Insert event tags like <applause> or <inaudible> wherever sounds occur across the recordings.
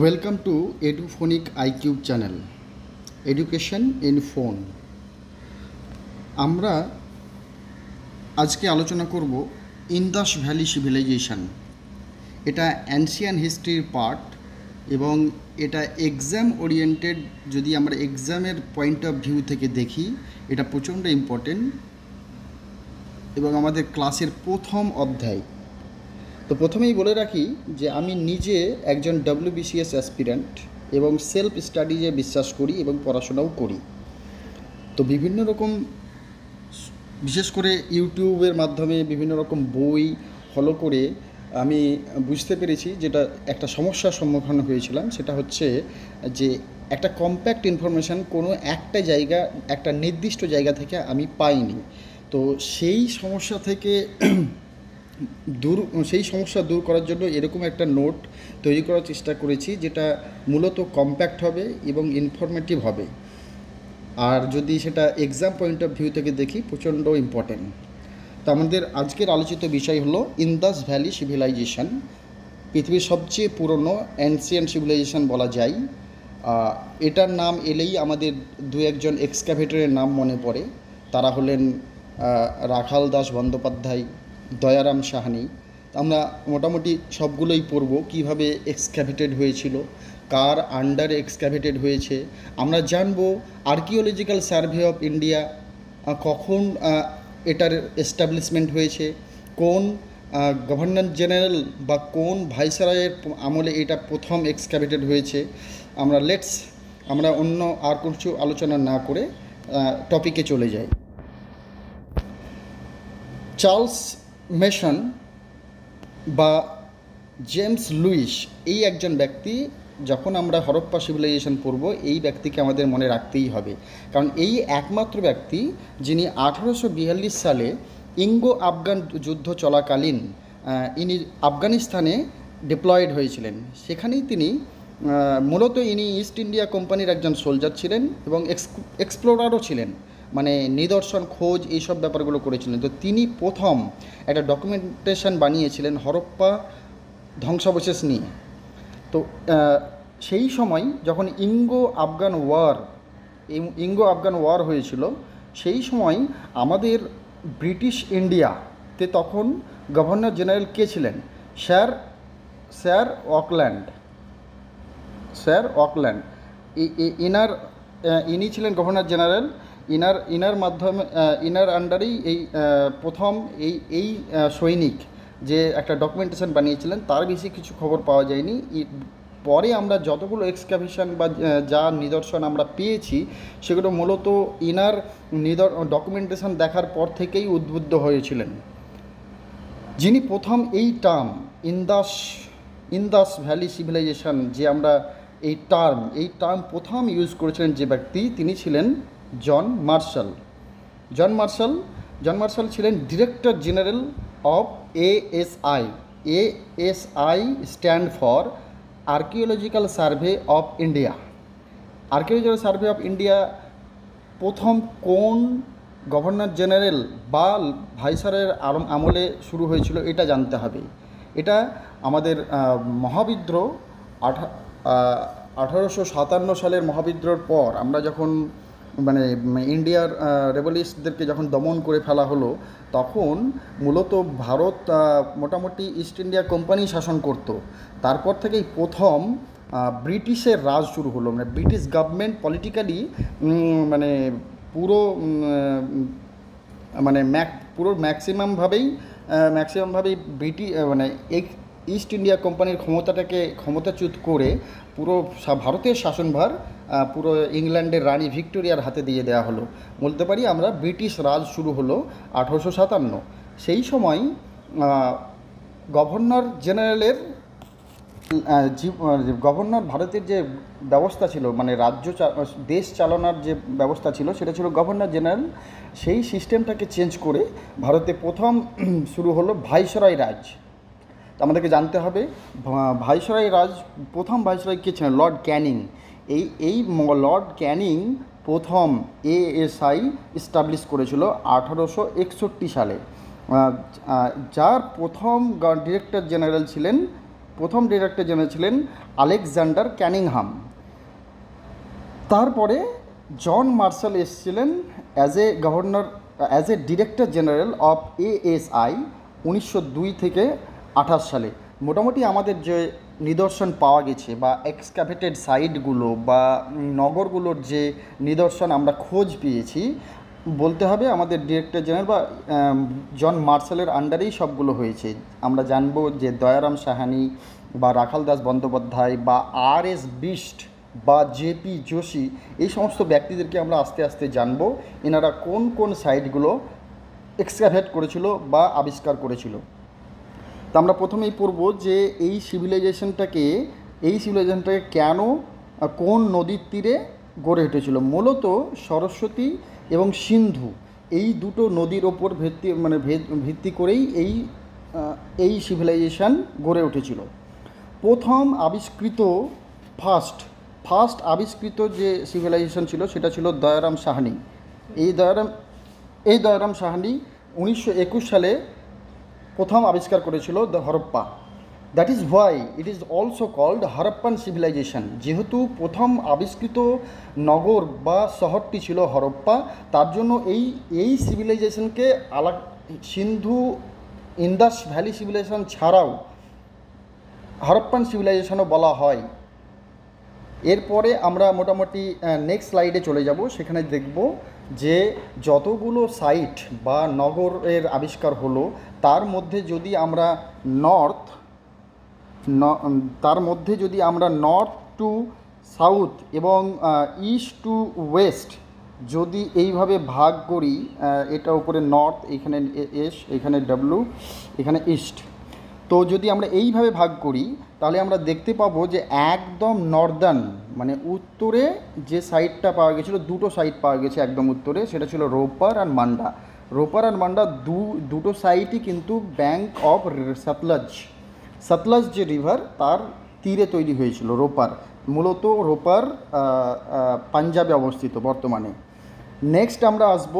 Welcome to Eduphonic iCube channel education in phone আমরা আজকে আলোচনা করব ইন্দাস ভ্যালি সিভিলাইজেশন এটা অ্যান্সিয়ান হিস্ট্রির পার্ট এবং এটা এক্সাম ওরিয়েন্টেড যদি আমরা এক্সামের পয়েন্ট অফ ভিউ থেকে দেখি এটা প্রচণ্ড ইম্পর্টেন্ট এবং আমাদের ক্লাসের প্রথম অধ্যায় তো প্রথমেই বলে রাখি যে আমি নিজে একজন ডব্লিউবিসিএস অ্যাসপিরেন্ট এবং সেলফ স্টাডিজে বিশ্বাস করি এবং পড়াশোনাও করি তো বিভিন্ন রকম বিশেষ করে ইউটিউবের মাধ্যমে বিভিন্ন রকম বই ফলো করে আমি বুঝতে পেরেছি যেটা একটা সমস্যার সম্মুখীন হয়েছিলাম সেটা হচ্ছে যে একটা কম্প্যাক্ট ইনফরমেশান কোনো একটা জায়গা একটা নির্দিষ্ট জায়গা থেকে আমি পাইনি তো সেই সমস্যা থেকে দূর সেই সমস্যা দূর করার জন্য এরকম একটা নোট তৈরি করার চেষ্টা করেছি যেটা মূলত কম্প্যাক্ট হবে এবং ইনফরমেটিভ হবে আর যদি সেটা এক্সাম পয়েন্ট অফ ভিউ থেকে দেখি প্রচণ্ড ইম্পর্টেন্ট তো আমাদের আজকের আলোচিত বিষয় হলো ইন্দাস ভ্যালি সিভিলাইজেশন পৃথিবীর সবচেয়ে পুরনো অ্যান্সিয়ান সিভিলাইজেশন বলা যায় এটার নাম এলেই আমাদের দু একজন এক্সক্যাভেটরের নাম মনে পড়ে তারা হলেন রাখাল দাস বন্দ্যোপাধ্যায় দয়ারাম সাহানি আমরা মোটামুটি সবগুলোই পড়ব কিভাবে এক্সক্যাভেটেড হয়েছিল কার আন্ডার এক্সক্যাভেটেড হয়েছে আমরা জানব আর্কিওলজিক্যাল সার্ভে অফ ইন্ডিয়া কখন এটার এস্টাবলিশমেন্ট হয়েছে কোন গভর্নর জেনারেল বা কোন ভাইসরয়ের আমলে এটা প্রথম এক্সক্যাভেটেড হয়েছে আমরা লেটস আমরা অন্য আর কিছু আলোচনা না করে টপিকে চলে যাই চার্লস মেশন বা জেমস লুইস এই একজন ব্যক্তি যখন আমরা হরপ্পা সিভিলাইজেশন পড়ব এই ব্যক্তিকে আমাদের মনে রাখতেই হবে কারণ এই একমাত্র ব্যক্তি যিনি আঠারোশো সালে ইঙ্গো আফগান যুদ্ধ চলাকালীন ইনি আফগানিস্তানে ডিপ্লয়েড হয়েছিলেন সেখানেই তিনি মূলত ইনি ইস্ট ইন্ডিয়া কোম্পানির একজন সোলজার ছিলেন এবং এক্সপ্লোরারও ছিলেন মানে নিদর্শন খোঁজ এইসব ব্যাপারগুলো করেছিলেন তো তিনি প্রথম একটা ডকুমেন্টেশন বানিয়েছিলেন হরপ্পা ধ্বংসাবশেষ নিয়ে তো সেই সময় যখন Anglo Afghan war Anglo Afghan war হয়েছিল সেই সময় আমাদের ব্রিটিশ ইন্ডিয়াতে তখন গভর্নর জেনারেল কে ছিলেন sir sir Auckland sir Auckland এনার ইনি ছিলেন গভর্নর জেনারেল ইনার ইনার মাধ্যমে ইনার আন্ডারেই এই প্রথম এই এই সৈনিক যে একটা ডকুমেন্টেশন বানিয়েছিলেন তার বেশি কিছু খবর পাওয়া যায়নি পরে আমরা যতগুলো এক্সকাভেশন বা যা নিদর্শন আমরা পেয়েছি সেগুলো মূলত ইনার নিদর ডকুমেন্টেশন দেখার পর থেকেই উদ্বুদ্ধ হয়েছিলেন যিনি প্রথম এই term Indus Indus valley civilization যে আমরা এই টার্ম এই টার্ম প্রথম ইউজ করেছিলেন যে ব্যক্তি তিনি ছিলেন John Marshall John Marshall John Marshall ছিলেন director general of ASI ASI stand for archaeological survey of India archaeological survey of India প্রথম কোন গভর্নর জেনারেল বা আর আমলে শুরু হয়েছিল এটা জানতে হবে এটা আমাদের মহাবিদ্রোহ আঠা আঠারোশো সাতান্ন সালের মহাবিদ্রোর পর আমরা যখন মানে ইন্ডিয়ার রেভলিস্টদেরকে যখন দমন করে ফেলা হলো তখন মূলত ভারত মোটামুটি ইস্ট ইন্ডিয়া কোম্পানি শাসন করত তারপর থেকেই প্রথম ব্রিটিশের রাজ শুরু হলো মানে ব্রিটিশ গভর্নমেন্ট পলিটিক্যালি মানে পুরো মানে ম্যাক পুরো ম্যাক্সিমামভাবেই ম্যাক্সিমামভাবেই ব্রিটি মানে ইস্ট ইন্ডিয়া কোম্পানির ক্ষমতাটাকে ক্ষমতাচ্যুত করে পুরো ভারতের শাসনভার পুরো ইংল্যান্ডের রানী ভিক্টোরিয়ার হাতে দিয়ে দেওয়া হলো বলতে পারি আমরা ব্রিটিশ রাজ শুরু হলো আঠারোশো সাতান্ন সেই সময় গভর্নর জেনারেলের গভর্নর ভারতের যে ব্যবস্থা ছিল মানে রাজ্য দেশ চালানোর যে ব্যবস্থা ছিল সেটা ছিল গভর্নর জেনারেল সেই সিস্টেমটাকে চেঞ্জ করে ভারতে প্রথম <clears throat> শুরু হলো ভাইসরয় রাজ আমাদেরকে জানতে হবে ভাইসরাই রাজ প্রথম ভাইসরাই কে ছিলেন লর্ড ক্যানিং এই এই লর্ড ক্যানিং প্রথম এএসআই এস্টাবলিশ করেছিল আঠারোশো একষট্টি সালে যার প্রথম ডিরেক্টর জেনারেল ছিলেন প্রথম ডিরেক্টর জেনারেল ছিলেন আলেকজান্ডার ক্যানিংহাম তারপরে জন মার্শাল এসছিলেন as a governor as a director general of ASI উনিশশো দুই থেকে আঠাশ সালে মোটামুটি আমাদের যে নিদর্শন পাওয়া গেছে বা এক্সকাভেটেড সাইটগুলো বা নগরগুলোর যে নিদর্শন আমরা খোঁজ পেয়েছি বলতে হবে আমাদের ডিরেক্টর জেনারেল বা জন মার্শালের আন্ডারেই সবগুলো হয়েছে আমরা জানবো যে দয়ারাম সাহানি বা রাখাল দাস বন্দ্যোপাধ্যায় বা আর এস বিস্ট বা জেপি জোশী এই সমস্ত ব্যক্তিদেরকে আমরা আস্তে আস্তে জানব এনারা কোন কোন সাইটগুলো এক্সকাভেট করেছিল বা আবিষ্কার করেছিল তা আমরা প্রথমেই পড়ব যে এই সিভিলাইজেশনটাকে এই সিভিলাইজেশনটাকে কেন কোন নদীর তীরে গড়ে উঠেছিল মূলত সরস্বতী এবং সিন্ধু এই দুটো নদীর ওপর ভিত্তি মানে ভিত্তি করেই এই এই সিভিলাইজেশান গড়ে উঠেছিল প্রথম আবিষ্কৃত ফার্স্ট ফার্স্ট আবিষ্কৃত যে সিভিলাইজেশন ছিল সেটা ছিল দয়ারাম সাহানি এই দয়ারাম এই দয়ারাম সাহানি উনিশশো সালে প্রথম আবিষ্কার করেছিল the Harappa that is why it is also called Harappan civilization যেহেতু প্রথম আবিষ্কৃত নগর বা শহরটি ছিল হরপ্পা তার জন্য এই এই সিভিলাইজেশনকে আলা সিন্ধু ইন্দাস ভ্যালি সিভিলাইজেশন ছাড়াও হরপ্পান সিভিলাইজেশনও বলা হয় এরপরে আমরা মোটামুটি নেক্সট স্লাইডে চলে যাব সেখানে দেখব যে যতগুলো সাইট বা নগরের আবিষ্কার হলো তার মধ্যে যদি আমরা নর্থ তার মধ্যে যদি আমরা নর্থ টু সাউথ এবং ইস্ট টু ওয়েস্ট যদি এইভাবে ভাগ করি এটা উপরে নর্থ এখানে এস এখানে ডাব্লু এখানে ইস্ট তো যদি আমরা এইভাবে ভাগ করি তাহলে আমরা দেখতে পাবো যে একদম নর্দার্ন মানে উত্তরে যে সাইডটা পাওয়া গেছিলো দুটো সাইড পাওয়া গেছে একদম উত্তরে সেটা ছিল রোববার আর মান্ডা রোপার অ্যান্ড মান্ডা দু দুটো সাইটই কিন্তু ব্যাঙ্ক অফ সাতলাজ সাতলাজ যে রিভার তার তীরে তৈরি হয়েছিল রোপার মূলত রোপার পাঞ্জাবে অবস্থিত বর্তমানে নেক্সট আমরা আসব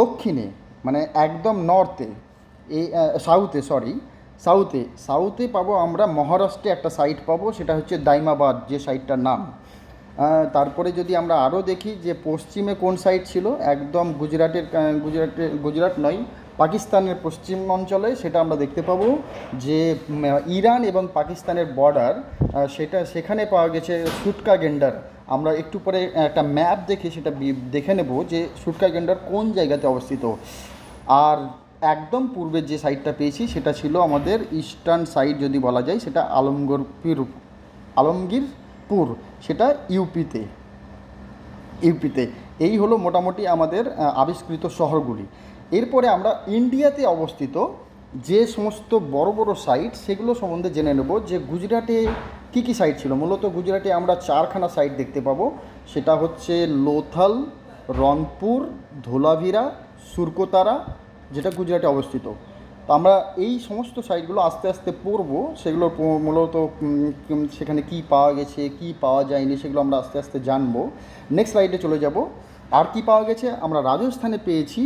দক্ষিণে মানে একদম নর্থে এই সাউথে সরি সাউথে সাউথে পাবো আমরা মহারাষ্ট্রে একটা সাইট পাবো সেটা হচ্ছে দাইমাবাদ যে সাইটটার নাম তারপরে যদি আমরা আরও দেখি যে পশ্চিমে কোন সাইড ছিল একদম গুজরাটের গুজরাটের গুজরাট নয় পাকিস্তানের পশ্চিম অঞ্চলে সেটা আমরা দেখতে পাবো যে ইরান এবং পাকিস্তানের বর্ডার সেটা সেখানে পাওয়া গেছে সুটকা গেন্ডার আমরা একটু পরে একটা ম্যাপ দেখে সেটা দেখে নেব যে সুটকা গেন্ডার কোন জায়গাতে অবস্থিত আর একদম পূর্বে যে সাইডটা পেয়েছি সেটা ছিল আমাদের ইস্টার্ন সাইড যদি বলা যায় সেটা আলমগীরপুর আলমগীরপুর সেটা ইউপিতে ইউপিতে এই হলো মোটামুটি আমাদের আবিষ্কৃত শহরগুলি এরপরে আমরা ইন্ডিয়াতে অবস্থিত যে সমস্ত বড় বড় সাইট সেগুলো সম্বন্ধে জেনে নেব যে গুজরাটে কী কী সাইট ছিল মূলত গুজরাটে আমরা চারখানা সাইট দেখতে পাবো সেটা হচ্ছে লোথাল রংপুর ধোলাভিরা সুরকোতারা যেটা গুজরাটে অবস্থিত তো আমরা এই সমস্ত সাইটগুলো আস্তে আস্তে পড়ব সেগুলো মূলত সেখানে কি পাওয়া গেছে কি পাওয়া যায়নি সেগুলো আমরা আস্তে আস্তে জানবো নেক্সট স্লাইডে চলে যাব আর কি পাওয়া গেছে আমরা রাজস্থানে পেয়েছি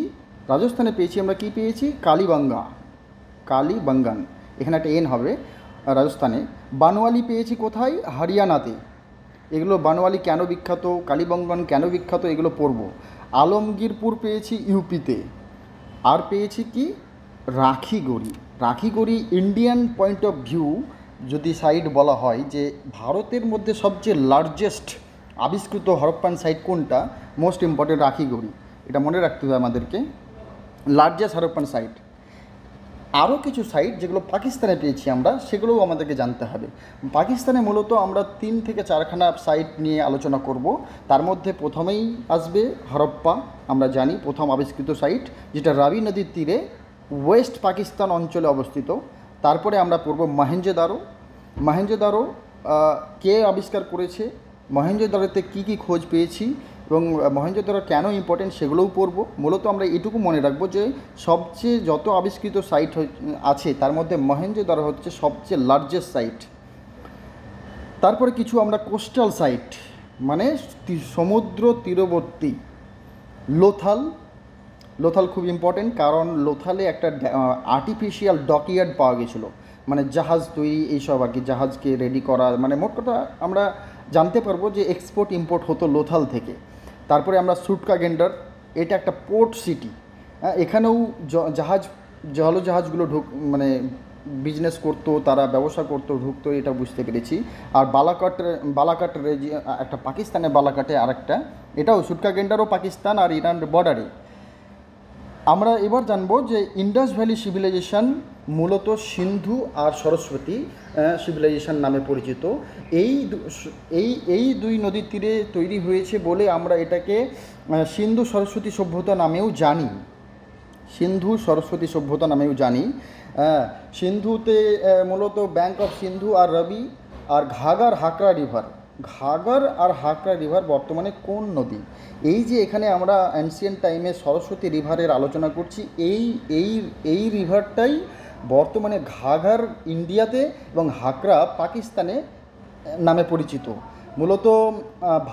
রাজস্থানে পেয়েছি আমরা কি পেয়েছি কালীবাঙ্গা কালীবাঙ্গান এখানে একটা এন হবে রাজস্থানে বানোয়ালি পেয়েছি কোথায় হরিয়ানাতে এগুলো বানোয়ালি কেন বিখ্যাত কালীবঙ্গন কেন বিখ্যাত এগুলো পড়ব আলমগীরপুর পেয়েছি ইউপিতে আর পেয়েছি কি রাখি Rakhigarhi Rakhigarhi Indian point of view যদি সাইট বলা হয় যে ভারতের মধ্যে সবচেয়ে লার্জেস্ট আবিষ্কৃত হরপ্পান সাইট কোনটা মোস্ট ইম্পর্টেন্ট রাখি গড়ি এটা মনে রাখতে হবে আমাদেরকে লার্জেস্ট হরপ্পান সাইট আরও কিছু সাইট যেগুলো পাকিস্তানে পেয়েছি আমরা সেগুলোও আমাদেরকে জানতে হবে পাকিস্তানে মূলত আমরা তিন থেকে চারখানা সাইট নিয়ে আলোচনা করব তার মধ্যে প্রথমেই আসবে হরপ্পা আমরা জানি প্রথম আবিষ্কৃত সাইট যেটা রাবি নদীর তীরে ওয়েস্ট পাকিস্তান অঞ্চলে অবস্থিত তারপরে আমরা পড়ব মহেঞ্জোদারো মহেঞ্জোদারো কে আবিষ্কার করেছে মহেঞ্জোদারোতে কি কি খোঁজ পেয়েছি এবং মহেঞ্জোদারো কেন ইম্পর্টেন্ট সেগুলোও পড়ব মূলত আমরা এটুকু মনে রাখবো যে সবচেয়ে যত আবিষ্কৃত সাইট আছে তার মধ্যে মহেঞ্জোদারো হচ্ছে সবচেয়ে লার্জেস্ট সাইট তারপরে কিছু আমরা কোস্টাল সাইট মানে সমুদ্র তীরবর্তী লোথাল লোথাল খুব ইম্পর্টেন্ট কারণ লোথালে একটা আর্টিফিশিয়াল ডকইয়ার্ড পাওয়া গেছিলো মানে জাহাজ তৈরি এইসব আর কি জাহাজকে রেডি করা মানে মোট কথা আমরা জানতে পারবো যে এক্সপোর্ট ইম্পোর্ট হতো লোথাল থেকে তারপরে আমরা সুটকা গেন্ডার এটা একটা পোর্ট সিটি এখানেও জাহাজ জলজাহাজগুলো ঢুক মানে বিজনেস করতো তারা ব্যবসা করতো ঢুকতো এটা বুঝতে পেরেছি আর বালাকাট বালাকাট একটা পাকিস্তানের বালাকাটে আরেকটা এটাও সুটকা গেন্ডারও পাকিস্তান আর ইরান বর্ডারে আমরা এবার জানবো যে ইন্ডাস ভ্যালি সিভিলাইজেশান মূলত সিন্ধু আর সরস্বতী সিভিলাইজেশান নামে পরিচিত এই এই এই দুই নদীর তীরে তৈরি হয়েছে বলে আমরা এটাকে সিন্ধু সরস্বতী সভ্যতা নামেও জানি সিন্ধু সরস্বতী সভ্যতা নামেও জানি সিন্ধুতে মূলত bank of Sindhu R Rabi R ঘাগার হাকরা river Ghagar R হাকরা river বর্তমানে কোন নদী এই যে এখানে আমরা অ্যান্সিয়েন্ট টাইমে সরস্বতী রিভারের আলোচনা করছি এই এই এই রিভারটাই বর্তমানে ঘাঘার ইন্ডিয়াতে এবং হাকরা পাকিস্তানে নামে পরিচিত মূলত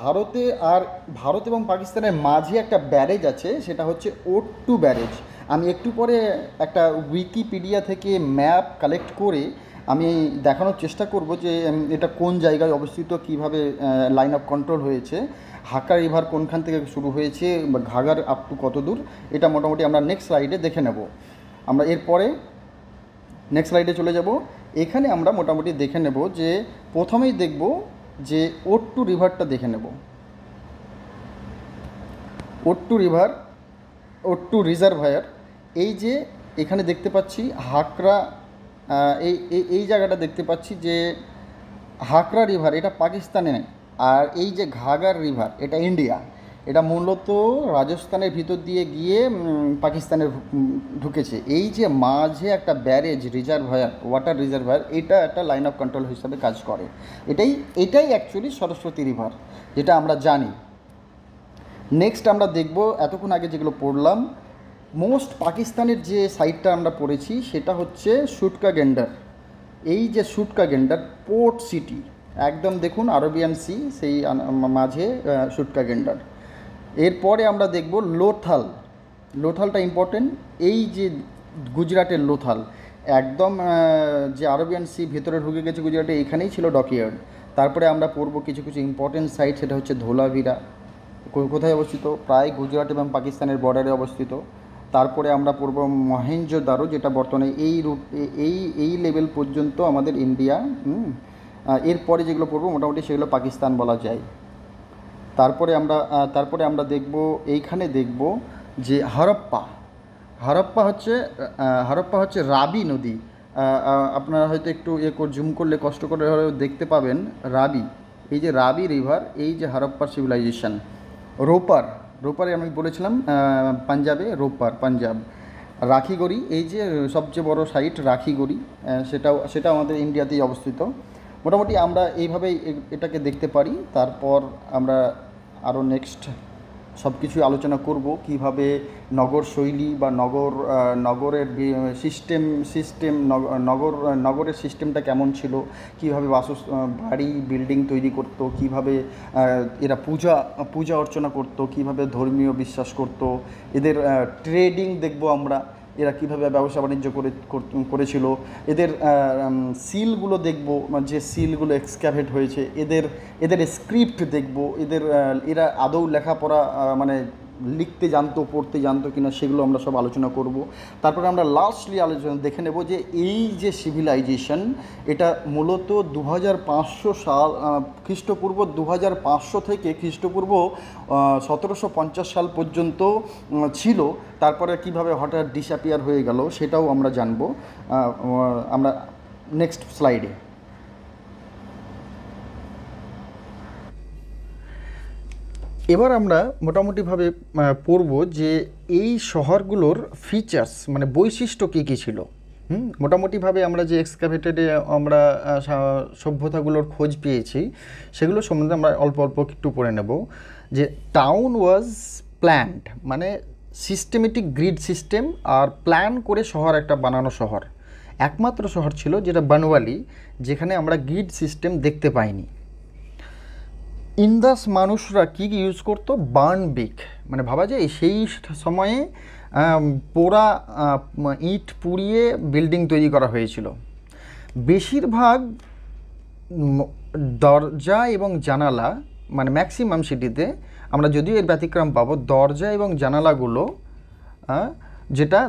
ভারতে আর ভারত এবং পাকিস্তানের মাঝে একটা ব্যারেজ আছে সেটা হচ্ছে ওট টু ব্যারেজ আমি একটু পরে একটা উইকিপিডিয়া থেকে ম্যাপ কালেক্ট করে আমি দেখানোর চেষ্টা করব যে এটা কোন জায়গায় অবস্থিত কিভাবে লাইন অফ কন্ট্রোল হয়েছে হাকা রিভার কোনখান থেকে শুরু হয়েছে বা ঘাগার আপ টু কত দূর এটা মোটামুটি আমরা নেক্সট স্লাইডে দেখে নেব আমরা এরপরে নেক্সট স্লাইডে চলে যাব এখানে আমরা মোটামুটি দেখে নেব যে প্রথমেই দেখব যে ওট্টু রিভারটা দেখে নেব ওট্টু রিভার ওট্টু রিজার্ভায়ার এই যে এখানে দেখতে পাচ্ছি হাকরা এই এই জায়গাটা দেখতে পাচ্ছি যে হাকরা রিভার এটা পাকিস্তানে আর এই যে ঘাগার রিভার এটা ইন্ডিয়া এটা মূলত রাজস্থানের ভিতর দিয়ে গিয়ে পাকিস্তানে ঢুকেছে এই যে মাঝে একটা ব্যারেজ রিজার্ভার ওয়াটার রিজার্ভার এটা একটা লাইন অফ কন্ট্রোল হিসাবে কাজ করে এটাই এটাই অ্যাকচুয়ালি সরস্বতী রিভার যেটা আমরা জানি নেক্সট আমরা দেখব এতক্ষণ আগে যেগুলো পড়লাম মোস্ট পাকিস্তানের যে সাইটটা আমরা পড়েছি সেটা হচ্ছে সুটকা গেন্ডার এই যে সুটকা গেন্ডার পোর্ট সিটি একদম দেখুন আরবিয়ান সি সেই মাঝে সুটকা গেন্ডার এরপরে আমরা দেখব লোথাল লোথালটা ইম্পর্টেন্ট এই যে গুজরাটের লোথাল একদম যে আরবিয়ান সি ভেতরে ঢুকে গেছে গুজরাটে এখানেই ছিল ডকইয়ার্ড তারপরে আমরা পড়ব কিছু কিছু ইম্পর্টেন্ট সাইট সেটা হচ্ছে ধোলাভিরা কোথায় অবস্থিত প্রায় গুজরাট এবং পাকিস্তানের বর্ডারে অবস্থিত তারপরে আমরা পড়ব দারো যেটা বর্তমানে এই রুট এই এই লেভেল পর্যন্ত আমাদের ইন্ডিয়া এরপরে যেগুলো পড়বো মোটামুটি সেগুলো পাকিস্তান বলা যায় তারপরে আমরা তারপরে আমরা দেখব এইখানে দেখব যে হরপ্পা হরপ্পা হচ্ছে হরপ্পা হচ্ছে রাবি নদী আপনারা হয়তো একটু ইয়ে জুম করলে কষ্ট করে দেখতে পাবেন রাবি এই যে রাবি রিভার এই যে হরপ্পা সিভিলাইজেশন রোপার রোপারে আমি বলেছিলাম পাঞ্জাবে রোপার পাঞ্জাব রাখিগড়ি এই যে সবচেয়ে বড় সাইট রাখিগড়ি সেটাও সেটা আমাদের ইন্ডিয়াতেই অবস্থিত মোটামুটি আমরা এইভাবেই এটাকে দেখতে পারি তারপর আমরা আরও নেক্সট সব কিছুই আলোচনা করব কিভাবে নগর শৈলী বা নগর নগরের সিস্টেম সিস্টেম নগর নগরের সিস্টেমটা কেমন ছিল কিভাবে বাস বাড়ি বিল্ডিং তৈরি করত কিভাবে এরা পূজা পূজা অর্চনা করত কিভাবে ধর্মীয় বিশ্বাস করত এদের ট্রেডিং দেখব আমরা এরা কীভাবে ব্যবসা বাণিজ্য করে করেছিল এদের সিলগুলো দেখব মানে যে সিলগুলো এক্সক্যাভেট হয়েছে এদের এদের স্ক্রিপ্ট দেখব এদের এরা আদৌ লেখাপড়া মানে লিখতে জানতো পড়তে জানতো কিনা সেগুলো আমরা সব আলোচনা করব তারপরে আমরা লাস্টলি আলোচনা দেখে নেব যে এই যে সিভিলাইজেশন এটা মূলত দু সাল খ্রিস্টপূর্ব দু থেকে খ্রিস্টপূর্ব সতেরোশো সাল পর্যন্ত ছিল তারপরে কিভাবে হঠাৎ ডিসঅ্যাপিয়ার হয়ে গেল সেটাও আমরা জানব আমরা নেক্সট স্লাইডে এবার আমরা মোটামুটিভাবে পড়ব যে এই শহরগুলোর ফিচার্স মানে বৈশিষ্ট্য কী কী ছিল হুম মোটামুটিভাবে আমরা যে এক্সকাভেটেডে আমরা সভ্যতাগুলোর খোঁজ পেয়েছি সেগুলো সম্বন্ধে আমরা অল্প অল্প একটু পড়ে নেব যে টাউন ওয়াজ প্ল্যান্ড মানে সিস্টেমেটিক গ্রিড সিস্টেম আর প্ল্যান করে শহর একটা বানানো শহর একমাত্র শহর ছিল যেটা বানওয়ালি যেখানে আমরা গ্রিড সিস্টেম দেখতে পাইনি ইন্দাস মানুষরা কী ইউজ করতো বার্ন বিক মানে ভাবা যায় সেই সময়ে পোড়া ইট পুড়িয়ে বিল্ডিং তৈরি করা হয়েছিল বেশিরভাগ দরজা এবং জানালা মানে ম্যাক্সিমাম সিটিতে আমরা যদিও এর ব্যতিক্রম পাবো দরজা এবং জানালাগুলো যেটা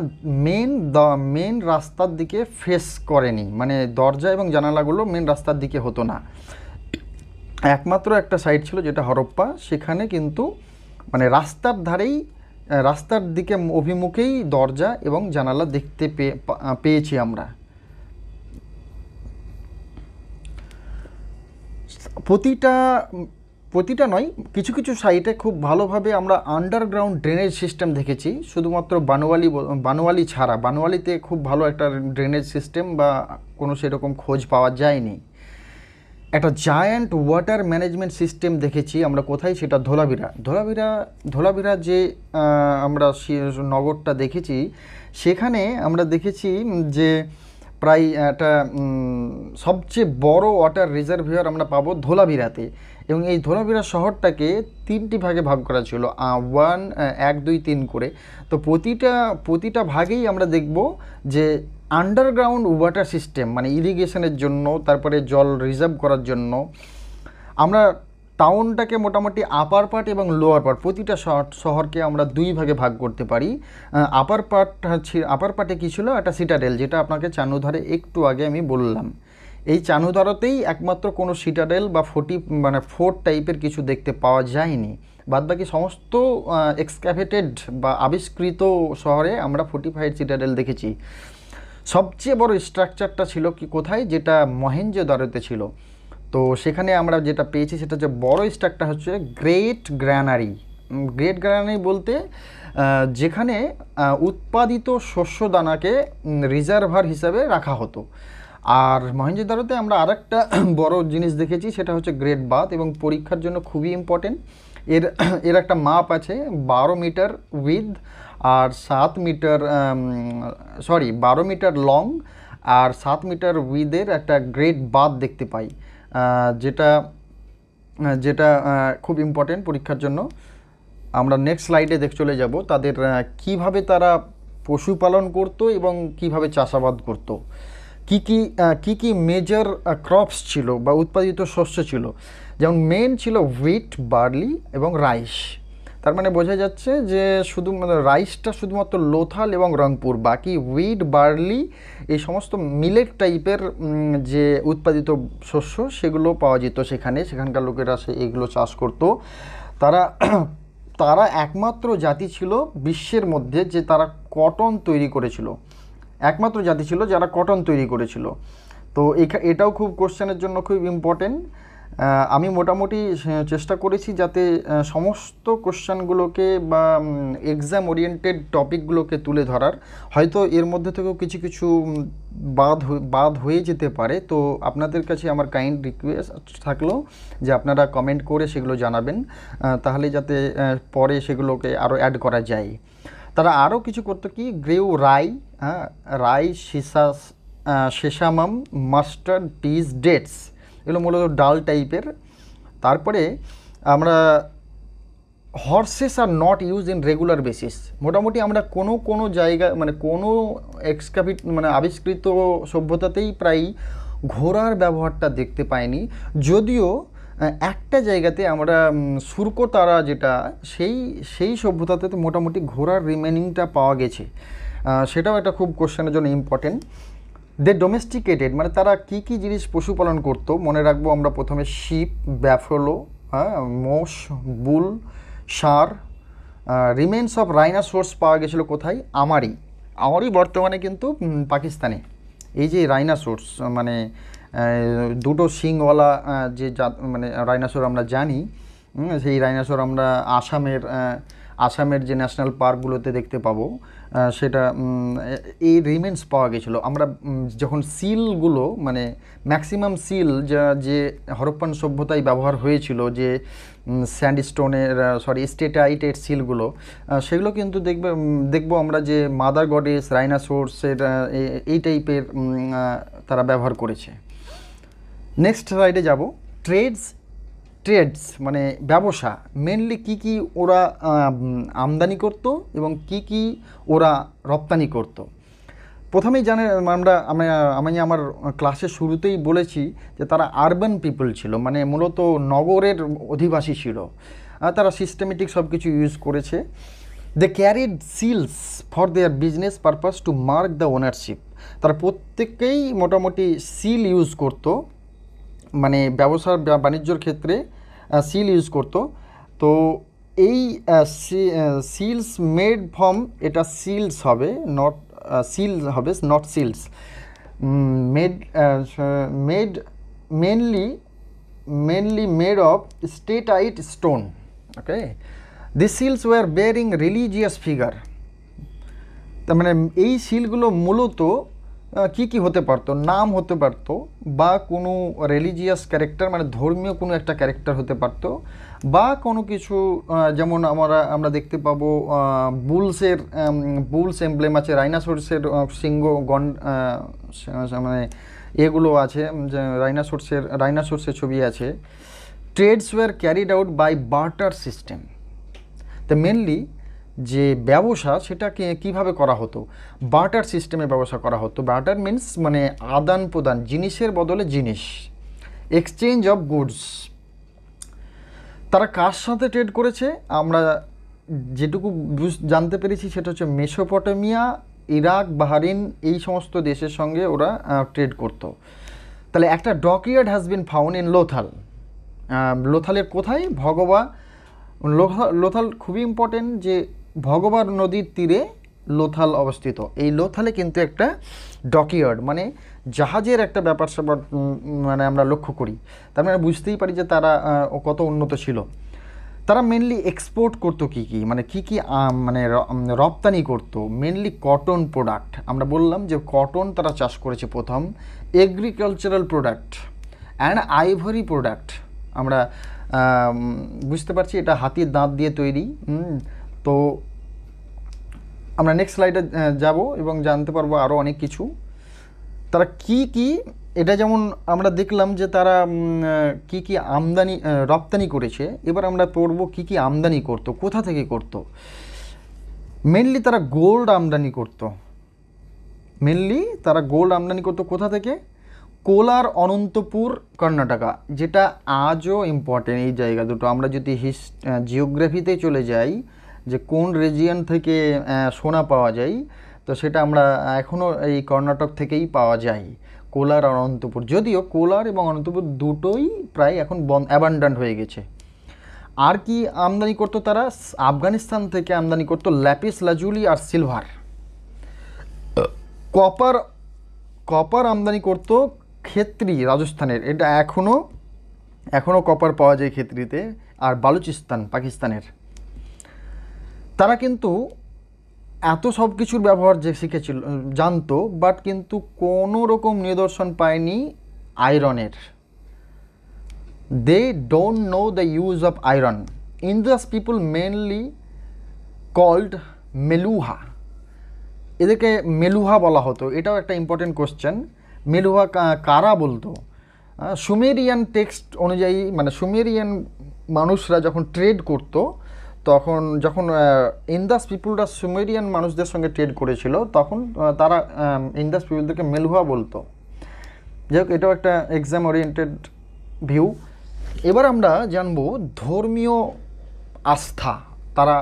মেন দ মেন রাস্তার দিকে ফেস করেনি মানে দরজা এবং জানালাগুলো মেন রাস্তার দিকে হতো না একমাত্র একটা সাইট ছিল যেটা হরপ্পা সেখানে কিন্তু মানে রাস্তার ধারেই রাস্তার দিকে অভিমুখেই দরজা এবং জানালা দেখতে পেয়েছি আমরা প্রতিটা প্রতিটা নয় কিছু কিছু সাইটে খুব ভালোভাবে আমরা আন্ডারগ্রাউন্ড ড্রেনেজ সিস্টেম দেখেছি শুধুমাত্র বানোয়ালি বানোয়ালি ছাড়া বানোয়ালিতে খুব ভালো একটা ড্রেনেজ সিস্টেম বা কোনো সেরকম খোঁজ পাওয়া যায়নি একটা জায়ান্ট ওয়াটার ম্যানেজমেন্ট সিস্টেম দেখেছি আমরা কোথায় সেটা ধোলাভিরা ধোলাভিরা ধোলাভিরা যে আমরা নগরটা দেখেছি সেখানে আমরা দেখেছি যে প্রায় একটা সবচেয়ে বড় ওয়াটার রিজার্ভিয়ার আমরা পাবো ধোলাভিরাতে এবং এই ধোলাভিরা শহরটাকে তিনটি ভাগে ভাগ করা ছিল ওয়ান এক দুই তিন করে তো প্রতিটা প্রতিটা ভাগেই আমরা দেখব যে আন্ডারগ্রাউন্ড ওয়াটার সিস্টেম মানে ইরিগেশনের জন্য তারপরে জল রিজার্ভ করার জন্য আমরা টাউনটাকে মোটামুটি আপার পার্ট এবং লোয়ার পার্ট প্রতিটা শহরকে আমরা দুই ভাগে ভাগ করতে পারি আপার পার্ট আপার পার্টে কী ছিল একটা সিটাডেল যেটা আপনাকে চানুধারে একটু আগে আমি বললাম এই চানুধারাতেই একমাত্র কোনো সিটাডেল বা ফোর্টি মানে ফোর্ট টাইপের কিছু দেখতে পাওয়া যায়নি বাদবাকি সমস্ত এক্সক্যাভেটেড বা আবিষ্কৃত শহরে আমরা ফোর্টিফাইড সিটাডেল দেখেছি সবচেয়ে বড় স্ট্রাকচারটা ছিল কি কোথায় যেটা দরতে ছিল তো সেখানে আমরা যেটা পেয়েছি সেটা হচ্ছে বড় স্ট্রাকচার হচ্ছে গ্রেট গ্র্যানারি গ্রেট গ্র্যানারি বলতে যেখানে উৎপাদিত শস্য দানাকে রিজার্ভার হিসাবে রাখা হতো আর দরতে আমরা আরেকটা <clears throat> বড় জিনিস দেখেছি সেটা হচ্ছে গ্রেট বাথ এবং পরীক্ষার জন্য খুবই ইম্পর্টেন্ট এর <clears throat> এর একটা মাপ আছে বারো মিটার উইথ আর সাত মিটার সরি বারো মিটার লং আর সাত মিটার উইদের একটা গ্রেট বাদ দেখতে পাই যেটা যেটা খুব ইম্পর্টেন্ট পরীক্ষার জন্য আমরা নেক্সট স্লাইডে দেখ চলে যাব তাদের কিভাবে তারা পশুপালন করত এবং কিভাবে চাষাবাদ করত কি কি কি কি মেজর ক্রপস ছিল বা উৎপাদিত শস্য ছিল যেমন মেন ছিল হুইট বার্লি এবং রাইস তার মানে বোঝা যাচ্ছে যে শুধু মানে রাইসটা শুধুমাত্র লোথাল এবং রংপুর বাকি উইড বার্লি এই সমস্ত মিলেট টাইপের যে উৎপাদিত শস্য সেগুলো পাওয়া যেত সেখানে সেখানকার লোকেরা সে এগুলো চাষ করত তারা <clears throat> তারা একমাত্র জাতি ছিল বিশ্বের মধ্যে যে তারা কটন তৈরি করেছিল একমাত্র জাতি ছিল যারা কটন তৈরি করেছিল তো এটাও খুব কোশ্চেনের জন্য খুব ইম্পর্টেন্ট আমি মোটামুটি চেষ্টা করেছি যাতে সমস্ত কোশ্চেনগুলোকে বা এক্সাম ওরিয়েন্টেড টপিকগুলোকে তুলে ধরার হয়তো এর মধ্যে থেকেও কিছু কিছু বাদ বাদ হয়ে যেতে পারে তো আপনাদের কাছে আমার কাইন্ড রিকোয়েস্ট থাকলো যে আপনারা কমেন্ট করে সেগুলো জানাবেন তাহলে যাতে পরে সেগুলোকে আরও অ্যাড করা যায় তারা আরও কিছু করতো কি গ্রেউ রাই হ্যাঁ রাই সিসা শেষামাম মাস্টার পিস ডেটস এগুলো মূলত ডাল টাইপের তারপরে আমরা horses are not use in regular basis মোটামুটি আমরা কোনো কোনো জায়গা মানে কোনো এক্সকাভি মানে আবিষ্কৃত সভ্যতাতেই প্রায় ঘোড়ার ব্যবহারটা দেখতে পাইনি যদিও একটা জায়গাতে আমরা সুরকো তারা যেটা সেই সেই সভ্যতাতে মোটামুটি ঘোড়ার রিমেনিংটা পাওয়া গেছে সেটাও একটা খুব কোশ্চেনের জন্য ইম্পর্টেন্ট দে ডোমেস্টিকেটেড মানে তারা কি কি জিনিস পশুপালন করতো মনে রাখবো আমরা প্রথমে শিপ ব্যাফলো হ্যাঁ মোষ বুল সার রিমেন্স অফ রাইনাসোর্স পাওয়া গেছিলো কোথায় আমারই আমারই বর্তমানে কিন্তু পাকিস্তানে এই যে রাইনাসোর্স মানে দুটো শিংওয়ালা যে জাত মানে রাইনাসোর আমরা জানি সেই রাইনাসোর আমরা আসামের আসামের যে ন্যাশনাল পার্কগুলোতে দেখতে পাবো সেটা এই রিমেন্স পাওয়া গেছিলো আমরা যখন সিলগুলো মানে ম্যাক্সিমাম সিল যা যে হরপ্পান সভ্যতায় ব্যবহার হয়েছিল যে স্যান্ডস্টোনের সরি স্টেটাইটের সিলগুলো সেগুলো কিন্তু দেখবে দেখবো আমরা যে মাদার গডেস রাইনাসোর্সের এই টাইপের তারা ব্যবহার করেছে নেক্সট রাইডে যাব ট্রেডস ট্রেডস মানে ব্যবসা মেনলি কি কি ওরা আমদানি করত এবং কি কি ওরা রপ্তানি করত প্রথমেই জানে আমরা আমি আমার ক্লাসের শুরুতেই বলেছি যে তারা আরবান পিপল ছিল মানে মূলত নগরের অধিবাসী ছিল তারা সিস্টেমেটিক সব কিছু ইউজ করেছে they carried seals for their business purpose to mark the ownership তারা প্রত্যেকেই মোটামুটি সিল ইউজ করতো মানে ব্যবসা বাণিজ্যর ক্ষেত্রে সিল ইউজ করত তো এই সিলস মেড ফর্ম এটা সিলস হবে নট সিল হবে not seals made made mainly mainly made of steatite stone okay the seals were bearing religious figure তার মানে এই শিলগুলো মূলত কি কি হতে পারতো নাম হতে পারতো বা কোনো রিলিজিয়াস ক্যারেক্টার মানে ধর্মীয় কোনো একটা ক্যারেক্টার হতে পারতো বা কোনো কিছু যেমন আমরা আমরা দেখতে পাবো বুলসের বুলস এমব্লেম আছে রাইনাসোর্সের সিংহ গন মানে এগুলো আছে রাইনাসোর্সের রাইনাসোর্সের ছবি আছে trades were carried out by barter system তো মেনলি যে ব্যবসা সেটাকে কিভাবে করা হতো বার্টার সিস্টেমে ব্যবসা করা হতো বার্টার মিনস মানে আদান প্রদান জিনিসের বদলে জিনিস এক্সচেঞ্জ অফ গুডস তারা কার সাথে ট্রেড করেছে আমরা যেটুকু জানতে পেরেছি সেটা হচ্ছে মেসোপটেমিয়া ইরাক বাহারিন এই সমস্ত দেশের সঙ্গে ওরা ট্রেড করত। তাহলে একটা dockyard has been found in Lothal লোথালের কোথায় ভগবা লোথাল খুবই ইম্পর্টেন্ট যে ভগবান নদীর তীরে লোথাল অবস্থিত এই লোথালে কিন্তু একটা ডকিয়ার্ড মানে জাহাজের একটা ব্যাপার স্যাপার মানে আমরা লক্ষ্য করি তার মানে বুঝতেই পারি যে তারা কত উন্নত ছিল তারা মেনলি এক্সপোর্ট করতো কি কি মানে কি কি মানে রপ্তানি করত মেনলি কটন প্রোডাক্ট আমরা বললাম যে কটন তারা চাষ করেছে প্রথম agricultural product and ivory product আমরা বুঝতে পারছি এটা হাতির দাঁত দিয়ে তৈরি তো আমরা নেক্সট স্লাইডে যাব এবং জানতে পারবো আরও অনেক কিছু তারা কি কি এটা যেমন আমরা দেখলাম যে তারা কি কি আমদানি রপ্তানি করেছে এবার আমরা পড়বো কি কি আমদানি করত কোথা থেকে করত মেনলি তারা গোল্ড আমদানি করত মেনলি তারা গোল্ড আমদানি করত কোথা থেকে কোলার অনন্তপুর কর্ণাটকা যেটা আজও ইম্পর্টেন্ট এই জায়গা দুটো আমরা যদি হিস জিওগ্রাফিতে চলে যাই যে কোন রিজিয়ন থেকে সোনা পাওয়া যায় তো সেটা আমরা এখনও এই কর্ণাটক থেকেই পাওয়া যায় কোলার আর অনন্তপুর যদিও কোলার এবং অনন্তপুর দুটোই প্রায় এখন বন অ্যাবান্ডান্ট হয়ে গেছে আর কি আমদানি করতো তারা আফগানিস্তান থেকে আমদানি করতো ল্যাপিস লাজুলি আর সিলভার কপার কপার আমদানি করতো ক্ষেত্রি রাজস্থানের এটা এখনও এখনও কপার পাওয়া যায় ক্ষেত্রিতে আর বালুচিস্তান পাকিস্তানের তারা কিন্তু এত সব কিছুর ব্যবহার যে শিখেছিল জানতো বাট কিন্তু কোনো রকম নিদর্শন পায়নি আয়রনের they don't know the use of iron India's people mainly called Meluha এদেরকে মেলুহা বলা হতো এটাও একটা ইম্পর্টেন্ট কোশ্চেন মেলুহা কারা বলতো সুমেরিয়ান টেক্সট অনুযায়ী মানে সুমেরিয়ান মানুষরা যখন ট্রেড করতো তখন যখন ইন্দাস পিপুলরা সুমেরিয়ান মানুষদের সঙ্গে ট্রেড করেছিল তখন তারা ইন্দাস পিপুলদেরকে মেলহুয়া বলতো যাই হোক এটাও একটা এক্সাম ওরিয়েন্টেড ভিউ এবার আমরা জানব ধর্মীয় আস্থা তারা